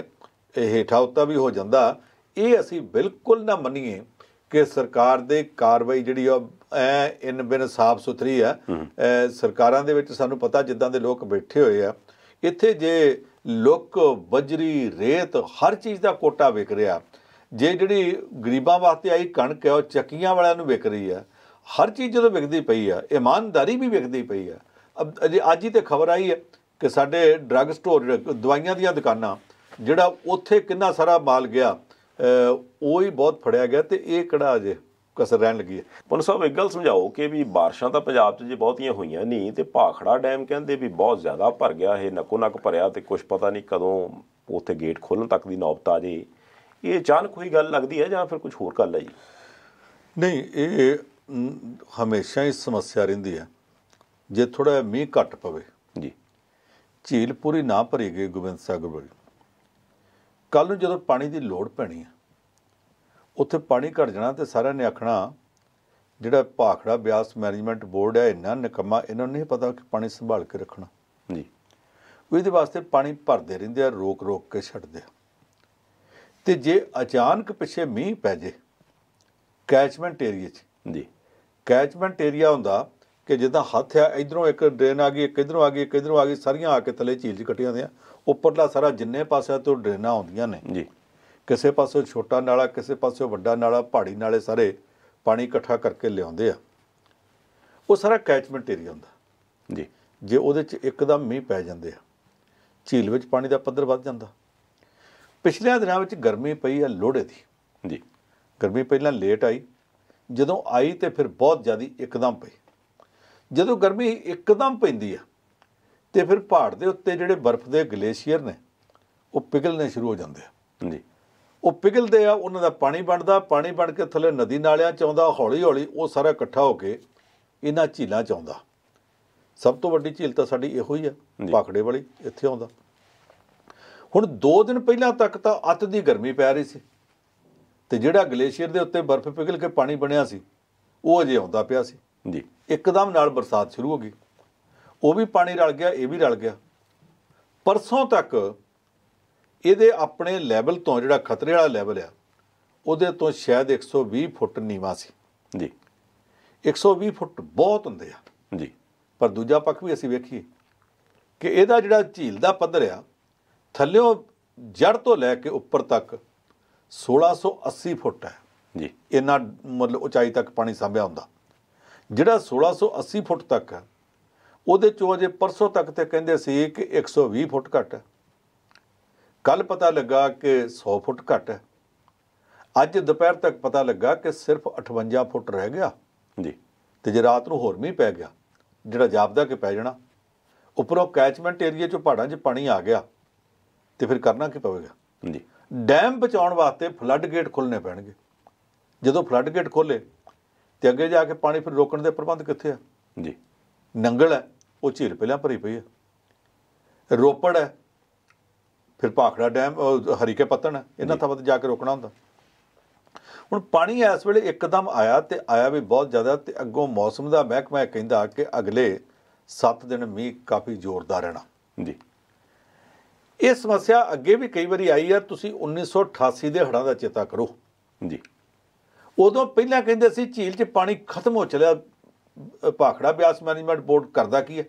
ਹੇਠਾ ਉੱਤਾ ਵੀ ਹੋ ਜਾਂਦਾ ਇਹ ਅਸੀਂ ਬਿਲਕੁਲ ਨਾ ਮੰਨੀਏ ਕਿ ਸਰਕਾਰ ਦੇ ਕਾਰਵਾਈ ਜਿਹੜੀ ਆ ਐ ਇਨ ਬਿਨ ਸਾਫ ਸੁਥਰੀ ਆ ਸਰਕਾਰਾਂ ਦੇ ਵਿੱਚ ਸਾਨੂੰ ਪਤਾ ਜਿੱਦਾਂ ਦੇ ਲੋਕ ਬੈਠੇ ਹੋਏ ਆ ਇੱਥੇ ਜੇ ਲੁੱਕ ਬਜਰੀ ਰੇਤ ਹਰ ਚੀਜ਼ ਦਾ ਕੋਟਾ ਵਿਕ ਰਿਹਾ ਜੇ ਜਿਹੜੀ ਗਰੀਬਾਂ ਵਾਸਤੇ ਆਈ ਕਣਕ ਹੈ ਉਹ ਚੱਕੀਆਂ ਵਾਲਿਆਂ ਨੂੰ ਵਿਕ ਰਹੀ ਆ ਹਰ ਚੀਜ਼ ਜਦੋਂ ਵਿਕਦੀ ਪਈ ਆ ਇਮਾਨਦਾਰੀ ਵੀ ਵਿਕਦੀ ਪਈ ਆ ਅੱਜ ਹੀ ਤੇ ਖਬਰ ਆਈ ਹੈ ਕਿ ਸਾਡੇ ਡਰੱਗ ਸਟੋਰ ਦਵਾਈਆਂ ਦੀਆਂ ਦੁਕਾਨਾਂ ਜਿਹੜਾ ਉੱਥੇ ਕਿੰਨਾ ਸਾਰਾ ਮਾਲ ਗਿਆ ਉਹ ਹੀ ਬਹੁਤ ਫੜਿਆ ਗਿਆ ਤੇ ਇਹ ਕਿਹੜਾ ਅਜੇ ਕਸਰ ਰਹਿਣ ਲੱਗੀ ਹੈ ਪੁਨ ਸਾਹਿਬ ਇੱਕ ਗੱਲ ਸਮਝਾਓ ਕਿ ਵੀ ਬਾਰਿਸ਼ਾਂ ਤਾਂ ਪੰਜਾਬ 'ਚ ਜੇ ਬਹੁਤੀਆਂ ਹੋਈਆਂ ਨਹੀਂ ਤੇ ਭਾਖੜਾ ਡੈਮ ਕਹਿੰਦੇ ਵੀ ਬਹੁਤ ਜ਼ਿਆਦਾ ਭਰ ਗਿਆ ਇਹ ਨਕੋ ਨਕ ਭਰਿਆ ਤੇ ਕੁਝ ਪਤਾ ਨਹੀਂ ਕਦੋਂ ਉੱਥੇ ਗੇਟ ਖੋਲਣ ਤੱਕ ਦੀ ਨੌਬਤ ਆ ਜੇ ਇਹ ਅਚਾਨਕ ਹੋਈ ਗੱਲ ਲੱਗਦੀ ਹੈ ਜਾਂ ਫਿਰ ਕੁਝ ਹੋਰ ਗੱਲ ਹੈ ਜੀ ਨਹੀਂ ਇਹ ਹਮੇਸ਼ਾ ਹੀ ਸਮੱਸਿਆ ਰਹਿੰਦੀ ਹੈ ਜੇ ਥੋੜਾ ਮੀਂਹ ਘੱਟ ਪਵੇ ਜੀ ਝੀਲ ਪੂਰੀ ਨਾ ਭਰੀ ਗਈ ਗੋਬਿੰਦ ਸਾਗਰ ਵਾਲੀ ਕੱਲ ਨੂੰ ਜਦੋਂ ਪਾਣੀ ਦੀ ਲੋੜ ਪੈਣੀ ਹੈ ਉੱਥੇ ਪਾਣੀ ਘਟ ਜਾਣਾ ਤੇ ਸਾਰਿਆਂ ਨੇ ਆਖਣਾ ਜਿਹੜਾ ਭਾਖੜਾ ਬਿਆਸ ਮੈਨੇਜਮੈਂਟ ਬੋਰਡ ਹੈ ਇਹਨਾਂ ਨਿਕਮਾ ਇਹਨਾਂ ਨੂੰ ਨਹੀਂ ਪਤਾ ਕਿ ਪਾਣੀ ਸੰਭਾਲ ਕੇ ਰੱਖਣਾ ਜੀ ਇਹਦੇ ਵਾਸਤੇ ਪਾਣੀ ਭਰਦੇ ਰਹਿੰਦੇ ਆ ਰੋਕ ਰੋਕ ਕੇ ਛੱਡਦੇ ਆ ਤੇ ਜੇ ਅਚਾਨਕ ਪਿੱਛੇ ਮੀਂਹ ਪੈ ਜੇ ਕੈਚਮੈਂਟ ਏਰੀਆ 'ਚ ਜੀ ਕੈਚਮੈਂਟ ਏਰੀਆ ਹੁੰਦਾ ਕਿ ਜਿੱਦਾਂ ਹੱਥ ਆ ਇਧਰੋਂ ਇੱਕ ਡਰੇਨ ਆ ਗਈ ਇੱਕ ਇਧਰੋਂ ਆ ਗਈ ਇੱਕ ਇਧਰੋਂ ਆ ਗਈ ਸਾਰੀਆਂ ਆ ਕੇ ਥੱਲੇ ਝੀਲ 'ਚ ਕੱਟੀਆਂ ਹੁੰਦੀਆਂ ਉੱਪਰਲਾ ਸਾਰਾ ਜਿੰਨੇ ਪਾਸੇ ਤੋਂ ਡਰੇਨਾ ਆਉਂਦੀਆਂ ਨੇ ਜੀ ਕਿਸੇ ਪਾਸੇ ਛੋਟਾ ਨਾਲਾ ਕਿਸੇ ਪਾਸੇ ਵੱਡਾ ਨਾਲਾ ਪਹਾੜੀ ਨਾਲੇ ਸਾਰੇ ਪਾਣੀ ਇਕੱਠਾ ਕਰਕੇ ਲਿਆਉਂਦੇ ਆ ਉਹ ਸਾਰਾ ਕੈਚਮੈਂਟ ਏਰੀਆ ਹੁੰਦਾ ਜੀ ਜੇ ਉਹਦੇ 'ਚ ਇੱਕਦਮ ਮੀਂਹ ਪੈ ਜਾਂਦੇ ਆ ਝੀਲ ਵਿੱਚ ਪਾਣੀ ਦਾ ਪੱਧਰ ਵੱਧ ਜਾਂਦਾ ਪਿਛਲੇ ਦਿਨਾਂ ਵਿੱਚ ਗਰਮੀ ਪਈ ਆ ਲੋੜੇ ਦੀ ਜੀ ਗਰਮੀ ਪਹਿਲਾਂ ਲੇਟ ਆਈ ਜਦੋਂ ਆਈ ਤੇ ਫਿਰ ਬਹੁਤ ਜ਼ਿਆਦੀ ਇੱਕਦਮ ਪਈ ਜਦੋਂ ਗਰਮੀ ਇੱਕਦਮ ਪੈਂਦੀ ਆ ਤੇ ਫਿਰ ਪਹਾੜ ਦੇ ਉੱਤੇ ਜਿਹੜੇ ਬਰਫ਼ ਦੇ ਗਲੇਸ਼ੀਅਰ ਨੇ ਉਹ ਪਿਗਲਨੇ ਸ਼ੁਰੂ ਹੋ ਜਾਂਦੇ ਆ ਜੀ ਉਹ ਪਿਘਲਦੇ ਆ ਉਹਨਾਂ ਦਾ ਪਾਣੀ ਬਣਦਾ ਪਾਣੀ ਬਣ ਕੇ ਥੱਲੇ ਨਦੀ ਨਾਲਿਆਂ ਚ ਆਉਂਦਾ ਹੌਲੀ ਹੌਲੀ ਉਹ ਸਾਰਾ ਇਕੱਠਾ ਹੋ ਕੇ ਇਹਨਾਂ ਝੀਲਾਂ ਚ ਆਉਂਦਾ ਸਭ ਤੋਂ ਵੱਡੀ ਝੀਲ ਤਾਂ ਸਾਡੀ ਇਹੋ ਹੀ ਆ ਪਾਖੜੇ ਵਾਲੀ ਇੱਥੇ ਆਉਂਦਾ ਹੁਣ 2 ਦਿਨ ਪਹਿਲਾਂ ਤੱਕ ਤਾਂ ਅੱਤ ਦੀ ਗਰਮੀ ਪੈ ਰਹੀ ਸੀ ਤੇ ਜਿਹੜਾ ਗਲੇਸ਼ੀਅਰ ਦੇ ਉੱਤੇ ਬਰਫ਼ ਪਿਘਲ ਕੇ ਪਾਣੀ ਬਣਿਆ ਸੀ ਉਹ ਅਜੇ ਆਉਂਦਾ ਪਿਆ ਸੀ ਜੀ ਇੱਕਦਮ ਨਾਲ ਬਰਸਾਤ ਸ਼ੁਰੂ ਹੋ ਗਈ ਉਹ ਵੀ ਪਾਣੀ ਰਲ ਗਿਆ ਇਹ ਵੀ ਰਲ ਗਿਆ ਪਰਸੋਂ ਤੱਕ ਇਹਦੇ ਆਪਣੇ ਲੈਵਲ ਤੋਂ ਜਿਹੜਾ ਖਤਰੇ ਵਾਲਾ ਲੈਵਲ ਆ ਉਹਦੇ ਤੋਂ ਸ਼ਾਇਦ 120 ਫੁੱਟ ਨੀਵਾ ਸੀ ਜੀ 120 ਫੁੱਟ ਬਹੁਤ ਹੁੰਦੇ ਆ ਜੀ ਪਰ ਦੂਜਾ ਪੱਖ ਵੀ ਅਸੀਂ ਵੇਖੀਏ ਕਿ ਇਹਦਾ ਜਿਹੜਾ ਝੀਲ ਦਾ ਪੱਧਰ ਆ ਥੱਲਿਓਂ ਜੜ ਤੋਂ ਲੈ ਕੇ ਉੱਪਰ ਤੱਕ 1680 ਫੁੱਟ ਹੈ ਜੀ ਇੰਨਾ ਮਤਲਬ ਉਚਾਈ ਤੱਕ ਪਾਣੀ ਸਾਂਭਿਆ ਹੁੰਦਾ ਜਿਹੜਾ 1680 ਫੁੱਟ ਤੱਕ ਹੈ ਉਹਦੇ ਚੋਂ ਅਜੇ ਪਰਸੋਂ ਤੱਕ ਤੇ ਕਹਿੰਦੇ ਸੀ ਕਿ 120 ਫੁੱਟ ਘੱਟ ਕੱਲ ਪਤਾ ਲੱਗਾ ਕਿ 100 ਫੁੱਟ ਘੱਟ ਅੱਜ ਦੁਪਹਿਰ ਤੱਕ ਪਤਾ ਲੱਗਾ ਕਿ ਸਿਰਫ 58 ਫੁੱਟ ਰਹਿ ਗਿਆ ਜੀ ਤੇ ਜੇ ਰਾਤ ਨੂੰ ਹੋਰ ਵੀ ਪੈ ਗਿਆ ਜਿਹੜਾ ਜਾਪਦਾ ਕਿ ਪੈ ਜਾਣਾ ਉੱਪਰੋਂ ਕੈਚਮੈਂਟ ਏਰੀਆ ਚੋਂ ਪਹਾੜਾਂ 'ਚ ਪਾਣੀ ਆ ਗਿਆ ਤੇ ਫਿਰ ਕਰਨਾ ਕੀ ਪਵੇਗਾ ਜੀ ਡੈਮ ਬਚਾਉਣ ਵਾਸਤੇ ਫਲੱਡ ਗੇਟ ਖੁੱਲਨੇ ਪੈਣਗੇ ਜਦੋਂ ਫਲੱਡ ਗੇਟ ਖੋਲੇ ਤੇ ਅੱਗੇ ਜਾ ਕੇ ਪਾਣੀ ਫਿਰ ਰੋਕਣ ਦੇ ਪ੍ਰਬੰਧ ਕਿੱਥੇ ਆ ਜੀ ਨੰਗਲ ਹੈ ਉਹ ਝੀਲ ਪਹਿਲਾਂ ਭਰੀ ਪਈ ਹੈ ਰੋਪੜ ਹੈ ਫਿਰ ਪਾਖੜਾ ਡੈਮ ਹਰੀਕੇ ਪੱਤਣ ਇਹਨਾਂ ਥਾਵਾਂ ਤੇ ਜਾ ਕੇ ਰੋਕਣਾ ਹੁੰਦਾ ਹੁਣ ਪਾਣੀ ਇਸ ਵੇਲੇ ਇੱਕਦਮ ਆਇਆ ਤੇ ਆਇਆ ਵੀ ਬਹੁਤ ਜ਼ਿਆਦਾ ਤੇ ਅੱਗੋਂ ਮੌਸਮ ਦਾ ਮਹਿਕਮਾ ਕਹਿੰਦਾ ਕਿ ਅਗਲੇ 7 ਦਿਨ ਮੀਂਹ ਕਾਫੀ ਜ਼ੋਰਦਾਰ ਰਹਿਣਾ ਜੀ ਇਹ ਸਮੱਸਿਆ ਅੱਗੇ ਵੀ ਕਈ ਵਾਰੀ ਆਈ ਆ ਤੁਸੀਂ 1988 ਦੇ ਹੜ੍ਹਾਂ ਦਾ ਚੇਤਾ ਕਰੋ ਜੀ ਉਦੋਂ ਪਹਿਲਾਂ ਕਹਿੰਦੇ ਸੀ ਝੀਲ 'ਚ ਪਾਣੀ ਖਤਮ ਹੋ ਚਲਿਆ ਪਾਖੜਾ ਬਿਆਸ ਮੈਨੇਜਮੈਂਟ ਬੋਰਡ ਕਰਦਾ ਕੀ ਹੈ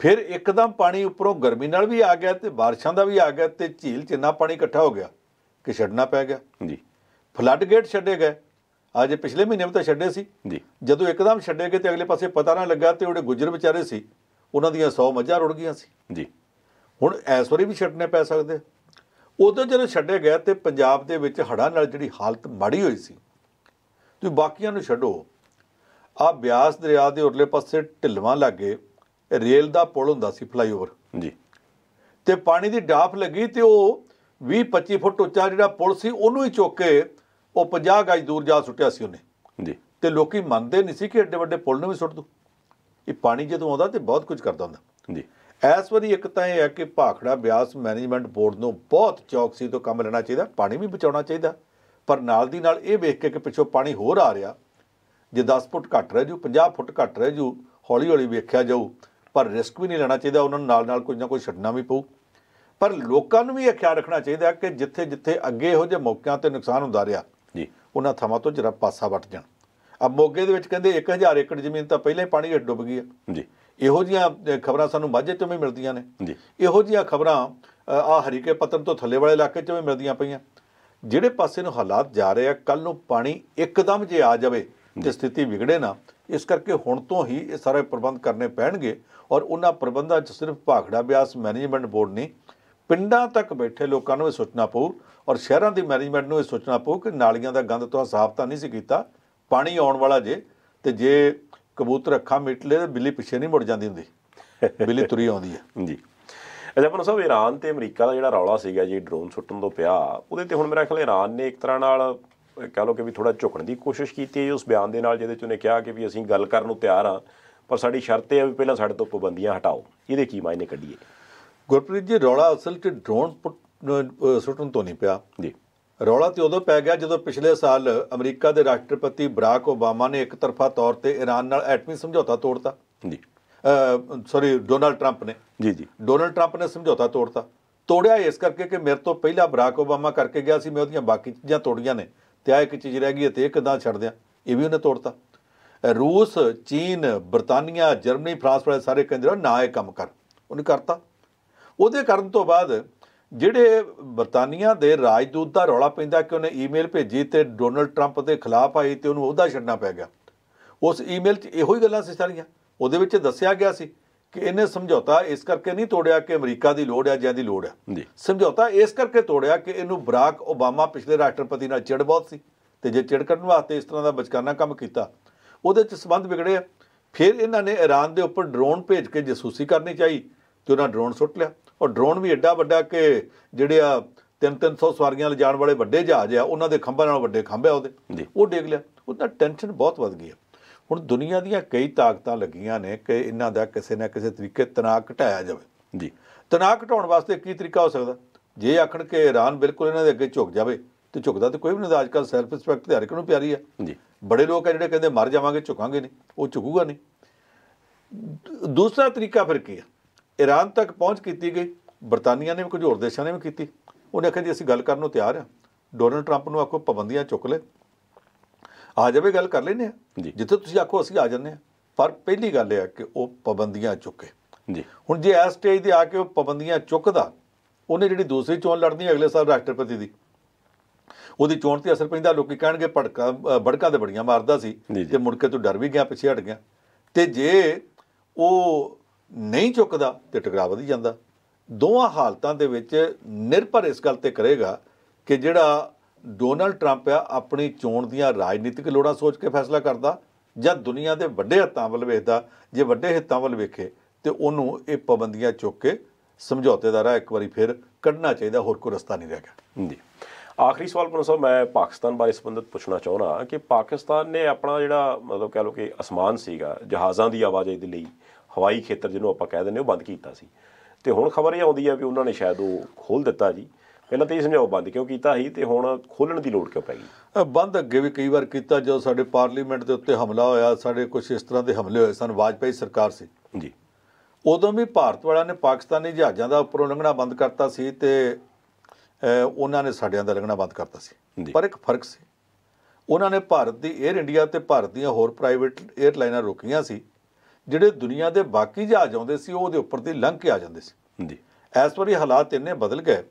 ਫਿਰ ਇੱਕਦਮ ਪਾਣੀ ਉੱਪਰੋਂ ਗਰਮੀ ਨਾਲ ਵੀ ਆ ਗਿਆ ਤੇ ਬਾਰਿਸ਼ਾਂ ਦਾ ਵੀ ਆ ਗਿਆ ਤੇ ਝੀਲ 'ਚ ਇੰਨਾ ਪਾਣੀ ਇਕੱਠਾ ਹੋ ਗਿਆ ਕਿ ਛੱਡਣਾ ਪੈ ਗਿਆ ਜੀ ਫਲੱਡ ਗੇਟ ਛੱਡੇ ਗਏ ਅੱਜ ਪਿਛਲੇ ਮਹੀਨੇ ਵੀ ਤਾਂ ਛੱਡੇ ਸੀ ਜੀ ਜਦੋਂ ਇੱਕਦਮ ਛੱਡੇ ਗਏ ਤੇ ਅਗਲੇ ਪਾਸੇ ਪਤਾ ਨਾ ਲੱਗਾ ਤੇ ਉਹਦੇ ਗੁੱਜਰ ਵਿਚਾਰੇ ਸੀ ਉਹਨਾਂ ਦੀਆਂ 100 ਮੱਝਾਂ ਰੁੜ ਗਈਆਂ ਸੀ ਜੀ ਹੁਣ ਐਸ ਵਾਰੀ ਵੀ ਛੱਡਨੇ ਪੈ ਸਕਦੇ ਉਦੋਂ ਜਦੋਂ ਛੱਡੇ ਗਏ ਤੇ ਪੰਜਾਬ ਦੇ ਵਿੱਚ ਹੜਾਂ ਨਾਲ ਜਿਹੜੀ ਹਾਲਤ ਮਾੜੀ ਹੋਈ ਸੀ ਤੁਸੀਂ ਬਾਕੀਆਂ ਨੂੰ ਛੱਡੋ ਆ ਬਿਆਸ ਦਰਿਆ ਦੇ ਉਰਲੇ ਪਾਸੇ ਢਿਲਵਾਂ ਲੱਗੇ ਰੇਲ ਦਾ ਪੁਲ ਹੁੰਦਾ ਸੀ ਫਲਾਈਓਵਰ ਜੀ ਤੇ ਪਾਣੀ ਦੀ ਡਾਫ ਲੱਗੀ ਤੇ ਉਹ 20 25 ਫੁੱਟ ਉੱਚਾ ਜਿਹੜਾ ਪੁਲ ਸੀ ਉਹਨੂੰ ਹੀ ਚੁੱਕ ਕੇ ਉਹ 50 ਗਜ ਦੂਰ ਜਾ ਸੁੱਟਿਆ ਸੀ ਉਹਨੇ ਜੀ ਤੇ ਲੋਕੀ ਮੰਨਦੇ ਨਹੀਂ ਸੀ ਕਿ ਏਡੇ ਵੱਡੇ ਪੁਲ ਨੂੰ ਵੀ ਸੁੱਟ ਦੋ ਇਹ ਪਾਣੀ ਜਦੋਂ ਆਉਂਦਾ ਤੇ ਬਹੁਤ ਕੁਝ ਕਰਦਾ ਹੁੰਦਾ ਜੀ ਐਸ ਵਾਰੀ ਇੱਕ ਤਾਂ ਇਹ ਹੈ ਕਿ ਭਾਖੜਾ ਬਿਆਸ ਮੈਨੇਜਮੈਂਟ ਬੋਰਡ ਨੂੰ ਬਹੁਤ ਚੌਕਸੀ ਤੋਂ ਕੰਮ ਲੈਣਾ ਚਾਹੀਦਾ ਪਾਣੀ ਵੀ ਬਚਾਉਣਾ ਚਾਹੀਦਾ ਪਰ ਨਾਲ ਦੀ ਨਾਲ ਇਹ ਵੇਖ ਕੇ ਕਿ ਪਿੱਛੋਂ ਪਾਣੀ ਹੋਰ ਆ ਰਿਹਾ ਜੇ 10 ਫੁੱਟ ਘਟ ਰਹਿ ਜੂ 50 ਫੁੱਟ ਘਟ ਰਹਿ ਜੂ ਹੌਲੀ ਹੌਲੀ ਵੇਖਿਆ ਜਾਊ ਪਰ ਰਿਸਕ ਵੀ ਨਹੀਂ ਲੈਣਾ ਚਾਹੀਦਾ ਉਹਨਾਂ ਨੂੰ ਨਾਲ ਨਾਲ ਕੁਝ ਨਾ ਕੁਝ ਛੱਡਣਾ ਵੀ ਪਊ ਪਰ ਲੋਕਾਂ ਨੂੰ ਵੀ ਇਹ ਖਿਆਲ ਰੱਖਣਾ ਚਾਹੀਦਾ ਕਿ ਜਿੱਥੇ ਜਿੱਥੇ ਅੱਗੇ ਇਹੋ ਜਿਹੇ ਮੌਕਿਆਂ ਤੇ ਨੁਕਸਾਨ ਹੁੰਦਾ ਰਿਹਾ ਜੀ ਉਹਨਾਂ ਥਾਵਾਂ ਤੋਂ ਜਰਾ ਪਾਸਾ ਵੱਟ ਜਾਣ ਅਬ ਮੋਗੇ ਦੇ ਵਿੱਚ ਕਹਿੰਦੇ 1000 ਏਕੜ ਜ਼ਮੀਨ ਤਾਂ ਪਹਿਲਾਂ ਹੀ ਪਾਣੀ ਵਿੱਚ ਡੁੱਬ ਗਈ ਹੈ ਜੀ ਇਹੋ ਜੀਆਂ ਖਬਰਾਂ ਸਾਨੂੰ ਮਾਝੇ ਤੋਂ ਵੀ ਮਿਲਦੀਆਂ ਨੇ ਜੀ ਇਹੋ ਜੀਆਂ ਖਬਰਾਂ ਆ ਹਰੀਕੇ ਪਤਨ ਤੋਂ ਥੱਲੇ ਵਾਲੇ ਇਲਾਕੇ 'ਚ ਵੀ ਮਿਲਦੀਆਂ ਪਈਆਂ ਜਿਹੜੇ ਪਾਸੇ ਨੂੰ ਹਾਲਾਤ ਜਾ ਰਹੇ ਆ ਕੱਲ ਨੂੰ ਪਾਣੀ ਇੱਕਦਮ ਜੇ ਆ ਜਾਵੇ ਤੇ ਸਥਿਤੀ ਵਿਗੜੇ ਨਾ ਇਸ ਕਰਕੇ ਹੁਣ ਤੋਂ ਹੀ ਇਹ ਸਾਰੇ ਪ੍ਰਬੰਧ ਕਰਨੇ ਪੈਣਗੇ ਔਰ ਉਹਨਾਂ ਪ੍ਰਬੰਧਾਂ 'ਚ ਸਿਰਫ ਭਾਖੜਾ ਬਿਆਸ ਮੈਨੇਜਮੈਂਟ ਬੋਰਡ ਨਹੀਂ ਪਿੰਡਾਂ ਤੱਕ ਬੈਠੇ ਲੋਕਾਂ ਨੂੰ ਇਹ ਸੋਚਣਾ ਪਊ ਔਰ ਸ਼ਹਿਰਾਂ ਦੀ ਮੈਨੇਜਮੈਂਟ ਨੂੰ ਇਹ ਸੋਚਣਾ ਪਊ ਕਿ ਨਾਲੀਆਂ ਦਾ ਗੰਦ ਤੋਂ ਸਾਫ਼ ਤਾਂ ਨਹੀਂ ਸੀ ਕੀਤਾ ਪਾਣੀ ਆਉਣ ਵਾਲਾ ਜੇ ਤੇ ਜੇ ਕਬੂਤਰ ਅੱਖਾਂ ਮਿਟ ਲੇ ਤਾਂ ਬਿੱਲੀ ਪਿੱਛੇ ਨਹੀਂ ਮੁੜ ਜਾਂਦੀ ਹੁੰਦੀ ਬਿੱਲੀ ਤੁਰੀ ਆਉਂਦੀ ਹੈ ਜੀ ਅਜਾ ਪਰ ਸਭ ਈਰਾਨ ਤੇ ਅਮਰੀਕਾ ਦਾ ਜਿਹੜਾ ਰੌਲਾ ਸੀਗਾ ਜੀ ਡਰੋਨ ਸੁੱਟਣ ਤੋਂ ਪਿਆ ਉਹਦੇ ਤੇ ਹੁਣ ਮੇਰਾ ਖਿਆਲ ਈਰਾਨ ਨੇ ਇੱਕ ਤਰ੍ਹਾਂ ਨਾਲ ਕਹ ਲਓ ਕਿ ਵੀ ਥੋੜਾ ਝੁਕਣ ਦੀ ਕੋਸ਼ਿਸ਼ ਕੀਤੀ ਹੈ ਉਸ ਬਿਆਨ ਦੇ ਨਾਲ ਜਿਹਦੇ ਚ ਉਹਨੇ ਕਿਹਾ ਕਿ ਵੀ ਅਸੀਂ ਗੱਲ ਕਰਨ ਨੂੰ ਤਿਆਰ ਆ ਪਰ ਸਾਡੀ ਸ਼ਰਤ ਇਹ ਹੈ ਵੀ ਪਹਿਲਾਂ ਸਾਡੇ ਤੋਂ ਪਾਬੰਦੀਆਂ ਹਟਾਓ ਇਹਦੇ ਕੀ ਮਾਇਨੇ ਕੱਢੀਏ ਗੁਰਪ੍ਰੀਤ ਜੀ ਰੌਲਾ ਅਸਲ 'ਚ ਡਰੋਨ ਸੁੱਟਣ ਤੋਂ ਨਹੀਂ ਪਿਆ ਜੀ ਰੌਲਾ ਤੇ ਉਦੋਂ ਪੈ ਗਿਆ ਜਦੋਂ ਪਿਛਲੇ ਸਾਲ ਅਮਰੀਕਾ ਦੇ ਰਾਸ਼ਟਰਪਤੀ ਬਰਾਕ ਓਬਾਮਾ ਨੇ ਇੱਕ ਤਰਫਾ ਤੌਰ ਤੇ ਇਰਾਨ ਨਾਲ ਐਟਮੀ ਸਮਝੌਤਾ ਤੋੜਤਾ ਜੀ ਸੌਰੀ ਡੋਨਲਡ ਟਰੰਪ ਨੇ ਜੀ ਜੀ ਡੋਨਲਡ ਟਰੰਪ ਨੇ ਸਮਝੌਤਾ ਤੋੜਤਾ ਤੋੜਿਆ ਇਸ ਕਰਕੇ ਕਿ ਮੇਰੇ ਤੋਂ ਪਹਿਲਾਂ ਬਰਾਕ ਓਬਾਮਾ ਕਰਕੇ ਗਿਆ ਸੀ ਮੈਂ ਉਹਦੀਆਂ ਬਾਕੀ ਚੀਜ਼ਾਂ ਤੋੜੀਆਂ ਨੇ ਤੇ ਆ ਇੱਕ ਚੀਜ਼ ਰਹਿ ਗਈ ਤੇ ਇੱਕ ਕਿਦਾਂ ਛੱਡ ਦਿਆਂ ਇਹ ਵੀ ਉਹਨੇ ਤੋੜਤਾ ਰੂਸ ਚੀਨ ਬ੍ਰਿਟਾਨੀਆ ਜਰਮਨੀ ਫਰਾਂਸ ਵਾਲੇ ਸਾਰੇ ਕਹਿੰਦੇ ਨਾ ਇਹ ਕੰਮ ਕਰ ਉਹਨੇ ਕਰਤਾ ਉਹਦੇ ਕਰਨ ਤੋਂ ਬਾਅਦ ਜਿਹੜੇ ਬ੍ਰਿਟਾਨੀਆ ਦੇ ਰਾਜਦੂਤ ਦਾ ਰੌਲਾ ਪੈਂਦਾ ਕਿ ਉਹਨੇ ਈਮੇਲ ਭੇਜੀ ਤੇ ਡੋਨਲਡ ਟਰੰਪ ਦੇ ਖਿਲਾਫ ਆਈ ਤੇ ਉਹਨੂੰ ਉਹਦਾ ਛੱਡਣਾ ਪੈ ਗਿਆ ਉਸ ਈਮੇਲ 'ਚ ਇਹੋ ਹੀ ਗੱਲਾਂ ਸੀ ਸਾਰੀਆਂ ਉਹਦੇ ਵਿੱਚ ਦੱਸਿਆ ਗਿਆ ਸੀ ਕਿ ਇਹਨੇ ਸਮਝੌਤਾ ਇਸ ਕਰਕੇ ਨਹੀਂ ਤੋੜਿਆ ਕਿ ਅਮਰੀਕਾ ਦੀ ਲੋੜ ਹੈ ਜਾਂ ਦੀ ਲੋੜ ਹੈ ਜੀ ਸਮਝੌਤਾ ਇਸ ਕਰਕੇ ਤੋੜਿਆ ਕਿ ਇਹਨੂੰ ਬਰਾਕ ਓਬਾਮਾ ਪਿਛਲੇ ਰਾਸ਼ਟਰਪਤੀ ਨਾਲ ਚਿੜ ਬਹੁਤ ਸੀ ਤੇ ਜੇ ਚਿੜ ਕਰਨ ਵਾਸਤੇ ਇਸ ਤਰ੍ਹਾਂ ਦਾ ਬਚਕਾਨਾ ਕੰਮ ਕੀਤਾ ਉਹਦੇ ਚ ਸਬੰਧ ਵਿਗੜੇ ਫਿਰ ਇਹਨਾਂ ਨੇ ਈਰਾਨ ਦੇ ਉੱਪਰ ਡਰੋਨ ਭੇਜ ਕੇ ਜਸੂਸੀ ਕਰਨੀ ਚਾਹੀ ਤੇ ਉਹਨਾਂ ਡਰੋਨ ਸੁੱਟ ਲਿਆ ਔਰ ਡਰੋਨ ਵੀ ਐਡਾ ਵੱਡਾ ਕਿ ਜਿਹੜੇ ਆ 3-300 ਸਵਾਰੀਆਂ ਲੈ ਜਾਣ ਵਾਲੇ ਵੱਡੇ ਜਹਾਜ਼ ਆ ਉਹਨਾਂ ਦੇ ਖੰਭਾਂ ਨਾਲੋਂ ਵੱਡੇ ਖੰਭੇ ਆ ਉਹਦੇ ਉਹ ਡੇਗ ਲਿਆ ਉਹਦਾ ਟੈਨਸ਼ਨ ਬਹੁਤ ਵੱਧ ਗਈ ਹੁਣ ਦੁਨੀਆ ਦੀਆਂ ਕਈ ਤਾਕਤਾਂ ਲੱਗੀਆਂ ਨੇ ਕਿ ਇਹਨਾਂ ਦਾ ਕਿਸੇ ਨਾ ਕਿਸੇ ਤਰੀਕੇ ਤਣਾਅ ਘਟਾਇਆ ਜਾਵੇ ਜੀ ਤਣਾਅ ਘਟਾਉਣ ਵਾਸਤੇ ਕੀ ਤਰੀਕਾ ਹੋ ਸਕਦਾ ਜੇ ਆਖਣ ਕਿ ਇਰਾਨ ਬਿਲਕੁਲ ਇਹਨਾਂ ਦੇ ਅੱਗੇ ਝੁਕ ਜਾਵੇ ਤੇ ਝੁਕਦਾ ਤੇ ਕੋਈ ਵੀ ਨਹੀਂ ਅੱਜ ਕੱਲ ਸੈਲਫ ਰਿਸਪੈਕਟ ਤੇ ਹਰ ਇੱਕ ਨੂੰ ਪਿਆਰੀ ਆ ਜੀ ਬੜੇ ਲੋਕ ਆ ਜਿਹੜੇ ਕਹਿੰਦੇ ਮਰ ਜਾਵਾਂਗੇ ਝੁਕਾਂਗੇ ਨਹੀਂ ਉਹ ਝੁਕੂਗਾ ਨਹੀਂ ਦੂਸਰਾ ਤਰੀਕਾ ਫਿਰ ਕੀ ਆ ਈਰਾਨ ਤੱਕ ਪਹੁੰਚ ਕੀਤੀ ਗਈ ਬਰਤਾਨੀਆ ਨੇ ਵੀ ਕੁਝ ਹੋਰ ਦੇਸ਼ਾਂ ਨੇ ਵੀ ਕੀਤੀ ਉਹਨੇ ਆਖਿਆ ਜੀ ਅਸੀਂ ਗੱਲ ਕਰਨ ਨੂੰ ਤਿਆਰ ਆ ਡੋਨਲਡ ਟਰੰਪ ਨੂੰ ਆਖੋ ਪਾਬੰਦੀਆਂ ਚੁੱਕ ਲੈ ਆ ਜਾਵੇ ਗੱਲ ਕਰ ਲੈਨੇ ਆ ਜਿੱਥੇ ਤੁਸੀਂ ਆਖੋ ਅਸੀਂ ਆ ਜੰਨੇ ਆ ਪਰ ਪਹਿਲੀ ਗੱਲ ਇਹ ਆ ਕਿ ਉਹ ਪਾਬੰਦੀਆਂ ਚੁੱਕੇ ਜੀ ਹੁਣ ਜੇ ਇਸ ਸਟੇਜ ਤੇ ਆ ਕੇ ਉਹ ਪਾਬੰਦੀਆਂ ਚੁੱਕਦਾ ਉਹਨੇ ਜਿਹੜੀ ਦੂਸਰੀ ਚੋਣ ਲੜਨੀ ਅਗਲੇ ਸਾਲ ਰਾਸ਼ਟਰਪਤੀ ਦੀ ਉਹਦੀ ਚੋਣ ਤੇ ਅਸਰ ਪੈਂਦਾ ਲੋਕੀ ਕਹਿਣਗੇ ਭੜਕਾ ਬੜਕਾ ਤੇ ਬੜੀਆਂ ਮਾਰਦਾ ਸੀ ਤੇ ਮੁੜ ਕੇ ਤੂੰ ਡਰ ਵੀ ਗਿਆ ਪਿੱਛੇ ਹਟ ਗਿਆ ਤੇ ਜੇ ਉਹ ਨਹੀਂ ਚੁੱਕਦਾ ਤੇ ਟਕਰਾਅ ਵਧ ਜਾਂਦਾ ਦੋਵਾਂ ਹਾਲਤਾਂ ਦੇ ਵਿੱਚ ਨਿਰਭਰ ਇਸ ਗੱਲ ਤੇ ਕਰੇਗਾ ਕਿ ਜਿਹੜਾ ਡੋਨਲਡ ਟਰੰਪ ਆ ਆਪਣੀ ਚੋਣ ਦੀਆਂ ਰਾਜਨੀਤਿਕ ਲੋੜਾਂ ਸੋਚ ਕੇ ਫੈਸਲਾ ਕਰਦਾ ਜਾਂ ਦੁਨੀਆ ਦੇ ਵੱਡੇ ਹਿੱਤਾਂ ਵੱਲ ਵੇਖਦਾ ਜੇ ਵੱਡੇ ਹਿੱਤਾਂ ਵੱਲ ਵੇਖੇ ਤੇ ਉਹਨੂੰ ਇਹ ਪਾਬੰਦੀਆਂ ਚੁੱਕ ਕੇ ਸਮਝੌਤੇ ਦਾ ਰਾਹ ਇੱਕ ਵਾਰੀ ਫਿਰ ਕੱਢਣਾ ਚਾਹੀਦਾ ਹੋਰ ਕੋਈ ਰਸਤਾ ਨਹੀਂ ਰਹਿ ਗਿਆ ਜੀ ਆਖਰੀ ਸਵਾਲ ਪੁਨਰ ਸਾਹਿਬ ਮੈਂ ਪਾਕਿਸਤਾਨ ਬਾਰੇ ਸੰਬੰਧਿਤ ਪੁੱਛਣਾ ਚਾਹੁੰਦਾ ਕਿ ਪਾਕਿਸਤਾਨ ਨੇ ਆਪਣਾ ਜਿਹੜਾ ਮਤਲਬ ਕਹਿ ਲਓ ਕਿ ਅਸਮਾਨ ਸੀਗਾ ਜਹਾਜ਼ਾਂ ਦੀ ਆਵਾਜਾਈ ਦੇ ਲਈ ਹਵਾਈ ਖੇਤਰ ਜਿਹਨੂੰ ਆਪਾਂ ਕਹਿ ਦਿੰਦੇ ਉਹ ਬੰਦ ਕੀਤਾ ਸੀ ਤੇ ਹੁਣ ਖਬਰ ਇਹ ਆਉਂਦੀ ਹੈ ਵੀ ਉਹਨਾਂ ਨੇ ਸ਼ਾਇਦ ਉਹ ਖੋਲ ਦਿੱਤਾ ਜੀ ਇਹਨਾਂ ਤੇ ਇਹ ਸਮਝਾਓ ਬੰਦ ਕਿਉਂ ਕੀਤਾ ਸੀ ਤੇ ਹੁਣ ਖੋਲਣ ਦੀ ਲੋੜ ਕਿਉਂ ਪੈ ਗਈ ਬੰਦ ਅੱਗੇ ਵੀ ਕਈ ਵਾਰ ਕੀਤਾ ਜਦੋਂ ਸਾਡੇ ਪਾਰਲੀਮੈਂਟ ਦੇ ਉੱਤੇ ਹਮਲਾ ਹੋਇਆ ਸਾਡੇ ਕੁਝ ਇਸ ਤਰ੍ਹਾਂ ਦੇ ਹਮਲੇ ਹੋਏ ਸਨ ਵਾਜਪਾਈ ਸਰਕਾਰ ਸੀ ਜੀ ਉਦੋਂ ਵੀ ਭਾਰਤ ਵਾਲਿਆਂ ਨੇ ਪਾਕਿਸਤਾਨੀ ਜਹਾਜ਼ਾਂ ਦਾ ਉੱਪਰੋਂ ਲੰਘਣਾ ਬੰਦ ਕਰਤਾ ਸੀ ਤੇ ਉਹਨਾਂ ਨੇ ਸਾਡਿਆਂ ਦਾ ਲੰਘਣਾ ਬੰਦ ਕਰਤਾ ਸੀ ਪਰ ਇੱਕ ਫਰਕ ਸੀ ਉਹਨਾਂ ਨੇ ਭਾਰਤ ਦੀ 에ਅਰ ਇੰਡੀਆ ਤੇ ਭਾਰਤ ਦੀਆਂ ਹੋਰ ਪ੍ਰਾਈਵੇਟ 에ਅਰਲਾਈਨਾਂ ਰੋਕੀਆਂ ਸੀ ਜਿਹੜੇ ਦੁਨੀਆ ਦੇ ਬਾਕੀ ਜਹਾਜ਼ ਆਉਂਦੇ ਸੀ ਉਹਦੇ ਉੱਪਰ ਦੀ ਲੰਘ ਕੇ ਆ ਜਾਂਦੇ ਸੀ ਜੀ ਇਸ ਵਾਰੀ ਹਾਲਾਤ ਇੰਨੇ ਬਦਲ ਗਏ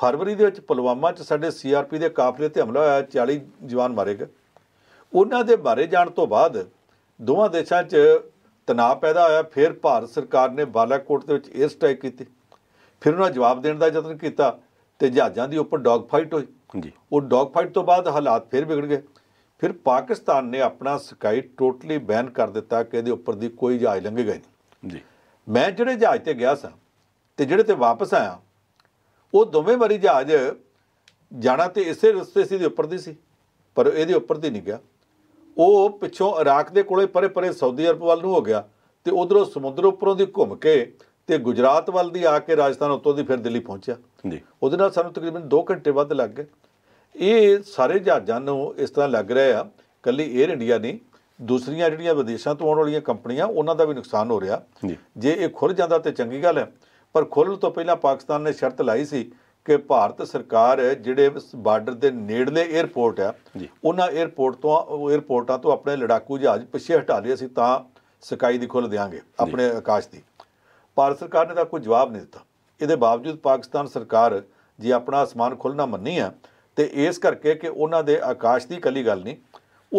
ਫਰਵਰੀ ਦੇ ਵਿੱਚ ਪੁਲਵਾਮਾ 'ਚ ਸਾਡੇ ਸੀਆਰਪੀ ਦੇ ਕਾਫਲੇ ਤੇ ਹਮਲਾ ਹੋਇਆ 40 ਜਵਾਨ ਮਾਰੇ ਗਏ ਉਹਨਾਂ ਦੇ ਬਾਰੇ ਜਾਣ ਤੋਂ ਬਾਅਦ ਦੋਵਾਂ ਦੇਸ਼ਾਂ 'ਚ ਤਣਾਅ ਪੈਦਾ ਹੋਇਆ ਫਿਰ ਭਾਰਤ ਸਰਕਾਰ ਨੇ ਬਾਲਾਕੋਟ ਦੇ ਵਿੱਚ 에ਅਰ ਸਟ੍ਰਾਈਕ ਕੀਤੀ ਫਿਰ ਉਹਨਾਂ ਜਵਾਬ ਦੇਣ ਦਾ ਯਤਨ ਕੀਤਾ ਤੇ ਜਹਾਜ਼ਾਂ ਦੀ ਉੱਪਰ ਡੌਗ ਫਾਈਟ ਹੋਈ ਜੀ ਉਹ ਡੌਗ ਫਾਈਟ ਤੋਂ ਬਾਅਦ ਹਾਲਾਤ ਫਿਰ ਵਿਗੜ ਗਏ ਫਿਰ ਪਾਕਿਸਤਾਨ ਨੇ ਆਪਣਾ ਸਕਾਈ ਟੋਟਲੀ ਬੈਨ ਕਰ ਦਿੱਤਾ ਕਿ ਇਹਦੇ ਉੱਪਰ ਦੀ ਕੋਈ ਜਹਾਜ਼ ਲੰਘੇਗਾ ਨਹੀਂ ਜੀ ਮੈਂ ਜਿਹੜੇ ਜਹਾਜ਼ ਤੇ ਗਿਆ ਸਾਂ ਤੇ ਜਿਹੜੇ ਤੇ ਵਾਪਸ ਆਇਆ ਉਹ ਦੋਵੇਂ ਵਾਰੀ ਜਹਾਜ਼ ਜਾਣਾ ਤੇ ਇਸੇ ਰਸਤੇ ਸੀ ਦੇ ਉੱਪਰ ਦੀ ਸੀ ਪਰ ਇਹਦੇ ਉੱਪਰ ਦੀ ਨਹੀਂ ਗਿਆ ਉਹ ਪਿੱਛੋਂ ਇਰਾਕ ਦੇ ਕੋਲੇ ਪਰੇ ਪਰੇ ਸਾਊਦੀ ਅਰਬ ਵੱਲ ਨੂੰ ਹੋ ਗਿਆ ਤੇ ਉਧਰੋਂ ਸਮੁੰਦਰ ਉੱਪਰੋਂ ਦੀ ਘੁੰਮ ਕੇ ਤੇ ਗੁਜਰਾਤ ਵੱਲ ਦੀ ਆ ਕੇ ਰਾਜਸਥਾਨ ਉੱਤੋਂ ਦੀ ਫਿਰ ਦਿੱਲੀ ਪਹੁੰਚਿਆ ਜੀ ਉਹਦੇ ਨਾਲ ਸਾਨੂੰ ਤਕਰੀਬਨ 2 ਘੰਟੇ ਵੱਧ ਲੱਗ ਗਏ ਇਹ ਸਾਰੇ ਜਹਾਜ਼ਾਂ ਨੂੰ ਇਸ ਤਰ੍ਹਾਂ ਲੱਗ ਰਿਹਾ ਆ ਕੱਲੀ 에ਅਰ ਇੰਡੀਆ ਨਹੀਂ ਦੂਸਰੀਆਂ ਜਿਹੜੀਆਂ ਵਿਦੇਸ਼ਾਂ ਤੋਂ ਆਉਣ ਵਾਲੀਆਂ ਕੰਪਨੀਆਂ ਉਹਨਾਂ ਦਾ ਵੀ ਨੁਕਸਾਨ ਹੋ ਰਿਹਾ ਜੇ ਇਹ ਖੁਰ ਜਾਂਦਾ ਤੇ ਚੰਗੀ ਗੱਲ ਹੈ ਪਰ ਖੋਲਣ ਤੋਂ ਪਹਿਲਾਂ ਪਾਕਿਸਤਾਨ ਨੇ ਸ਼ਰਤ ਲਾਈ ਸੀ ਕਿ ਭਾਰਤ ਸਰਕਾਰ ਜਿਹੜੇ ਬਾਰਡਰ ਦੇ ਨੇੜਲੇ 에ਅਰਪੋਰਟ ਆ ਉਹਨਾਂ 에ਅਰਪੋਰਟ ਤੋਂ 에어ਪੋਰਟਾਂ ਤੋਂ ਆਪਣੇ ਲੜਾਕੂ ਜਹਾਜ਼ ਪਿੱਛੇ ਹਟਾ ਲਏ ਸੀ ਤਾਂ ਸਕਾਈ ਦੀ ਖੁੱਲ ਦੇਾਂਗੇ ਆਪਣੇ ਆਕਾਸ਼ ਦੀ ਭਾਰਤ ਸਰਕਾਰ ਨੇ ਤਾਂ ਕੋਈ ਜਵਾਬ ਨਹੀਂ ਦਿੱਤਾ ਇਹਦੇ ਬਾਵਜੂਦ ਪਾਕਿਸਤਾਨ ਸਰਕਾਰ ਜੀ ਆਪਣਾ ਅਸਮਾਨ ਖੁੱਲਣਾ ਮੰਨੀ ਆ ਤੇ ਇਸ ਕਰਕੇ ਕਿ ਉਹਨਾਂ ਦੇ ਆਕਾਸ਼ ਦੀ ਕੱਲੀ ਗੱਲ ਨਹੀਂ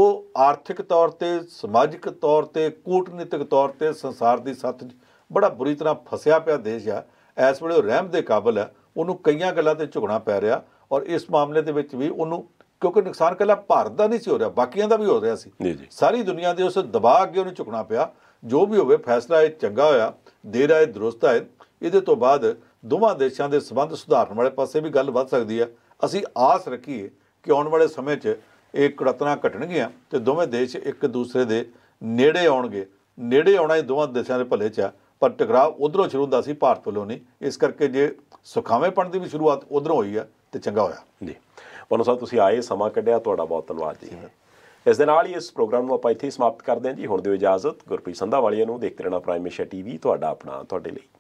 ਉਹ ਆਰਥਿਕ ਤੌਰ ਤੇ ਸਮਾਜਿਕ ਤੌਰ ਤੇ ਕੂਟਨੀਤਿਕ ਤੌਰ ਤੇ ਸੰਸਾਰ ਦੀ ਸੱਤ ਬੜਾ ਬੁਰੀ ਤਰ੍ਹਾਂ ਫਸਿਆ ਪਿਆ ਦੇਸ਼ ਆ ਇਸ ਵੇਲੇ ਰਹਿਮ ਦੇ ਕਾਬਲ ਹੈ ਉਹਨੂੰ ਕਈਆਂ ਗੱਲਾਂ ਤੇ ਝੁਕਣਾ ਪੈ ਰਿਹਾ ਔਰ ਇਸ ਮਾਮਲੇ ਦੇ ਵਿੱਚ ਵੀ ਉਹਨੂੰ ਕਿਉਂਕਿ ਨੁਕਸਾਨ ਕੱਲਾ ਭਾਰਤ ਦਾ ਨਹੀਂ ਸੀ ਹੋ ਰਿਹਾ ਬਾਕੀਆਂ ਦਾ ਵੀ ਹੋ ਰਿਹਾ ਸੀ ਸਾਰੀ ਦੁਨੀਆ ਦੇ ਉਸ ਦਬਾਅ ਅੱਗੇ ਉਹਨੂੰ ਝੁਕਣਾ ਪਿਆ ਜੋ ਵੀ ਹੋਵੇ ਫੈਸਲਾ ਇਹ ਚੰਗਾ ਹੋਇਆ ਦੇਰ ਆਏ ਦਰੁਸਤ ਆਏ ਇਹਦੇ ਤੋਂ ਬਾਅਦ ਦੋਵਾਂ ਦੇਸ਼ਾਂ ਦੇ ਸਬੰਧ ਸੁਧਾਰਨ ਵਾਲੇ ਪਾਸੇ ਵੀ ਗੱਲ ਵੱਧ ਸਕਦੀ ਹੈ ਅਸੀਂ ਆਸ ਰੱਖੀਏ ਕਿ ਆਉਣ ਵਾਲੇ ਸਮੇਂ 'ਚ ਇਹ ਕੜਤਨਾ ਘਟਣਗੀਆਂ ਤੇ ਦੋਵੇਂ ਦੇਸ਼ ਇੱਕ ਦੂਸਰੇ ਦੇ ਨੇੜੇ ਆਉਣਗੇ ਨੇੜੇ ਆਉਣਾ ਹੀ ਦੋਵਾਂ ਦੇਸ਼ਾਂ ਦੇ ਭਲੇ 'ਚ ਆ ਪਰ ਟਕਰਾਅ ਉਧਰੋਂ ਸ਼ੁਰੂ ਹੁੰਦਾ ਸੀ ਭਾਰਤ ਵੱਲੋਂ ਨਹੀਂ ਇਸ ਕਰਕੇ ਜੇ ਸੁਖਾਵੇਂ ਪਣ ਦੀ ਵੀ ਸ਼ੁਰੂਆਤ ਉਧਰੋਂ ਹੋਈ ਹੈ ਤੇ ਚੰਗਾ ਹੋਇਆ ਜੀ ਮਨੋ ਸਾਹਿਬ ਤੁਸੀਂ ਆਏ ਸਮਾਂ ਕੱਢਿਆ ਤੁਹਾਡਾ ਬਹੁਤ ਧੰਨਵਾਦ ਜੀ ਇਸ ਦੇ ਨਾਲ ਹੀ ਇਸ ਪ੍ਰੋਗਰਾਮ ਨੂੰ ਆਪਾਂ ਇੱਥੇ ਹੀ ਸਮਾਪਤ ਕਰਦੇ ਹਾਂ ਜੀ ਹੁਣ ਦਿਓ ਇਜਾਜ਼ਤ ਗੁਰਪ੍ਰੀਤ ਸੰਧਾ ਵਾਲੀਆ ਨੂੰ ਦੇਖਦੇ ਰਹਿਣਾ ਪ੍ਰਾਈਮ ਟੀਵੀ ਤੁਹਾਡਾ ਆਪਣਾ ਤੁਹਾਡੇ ਲਈ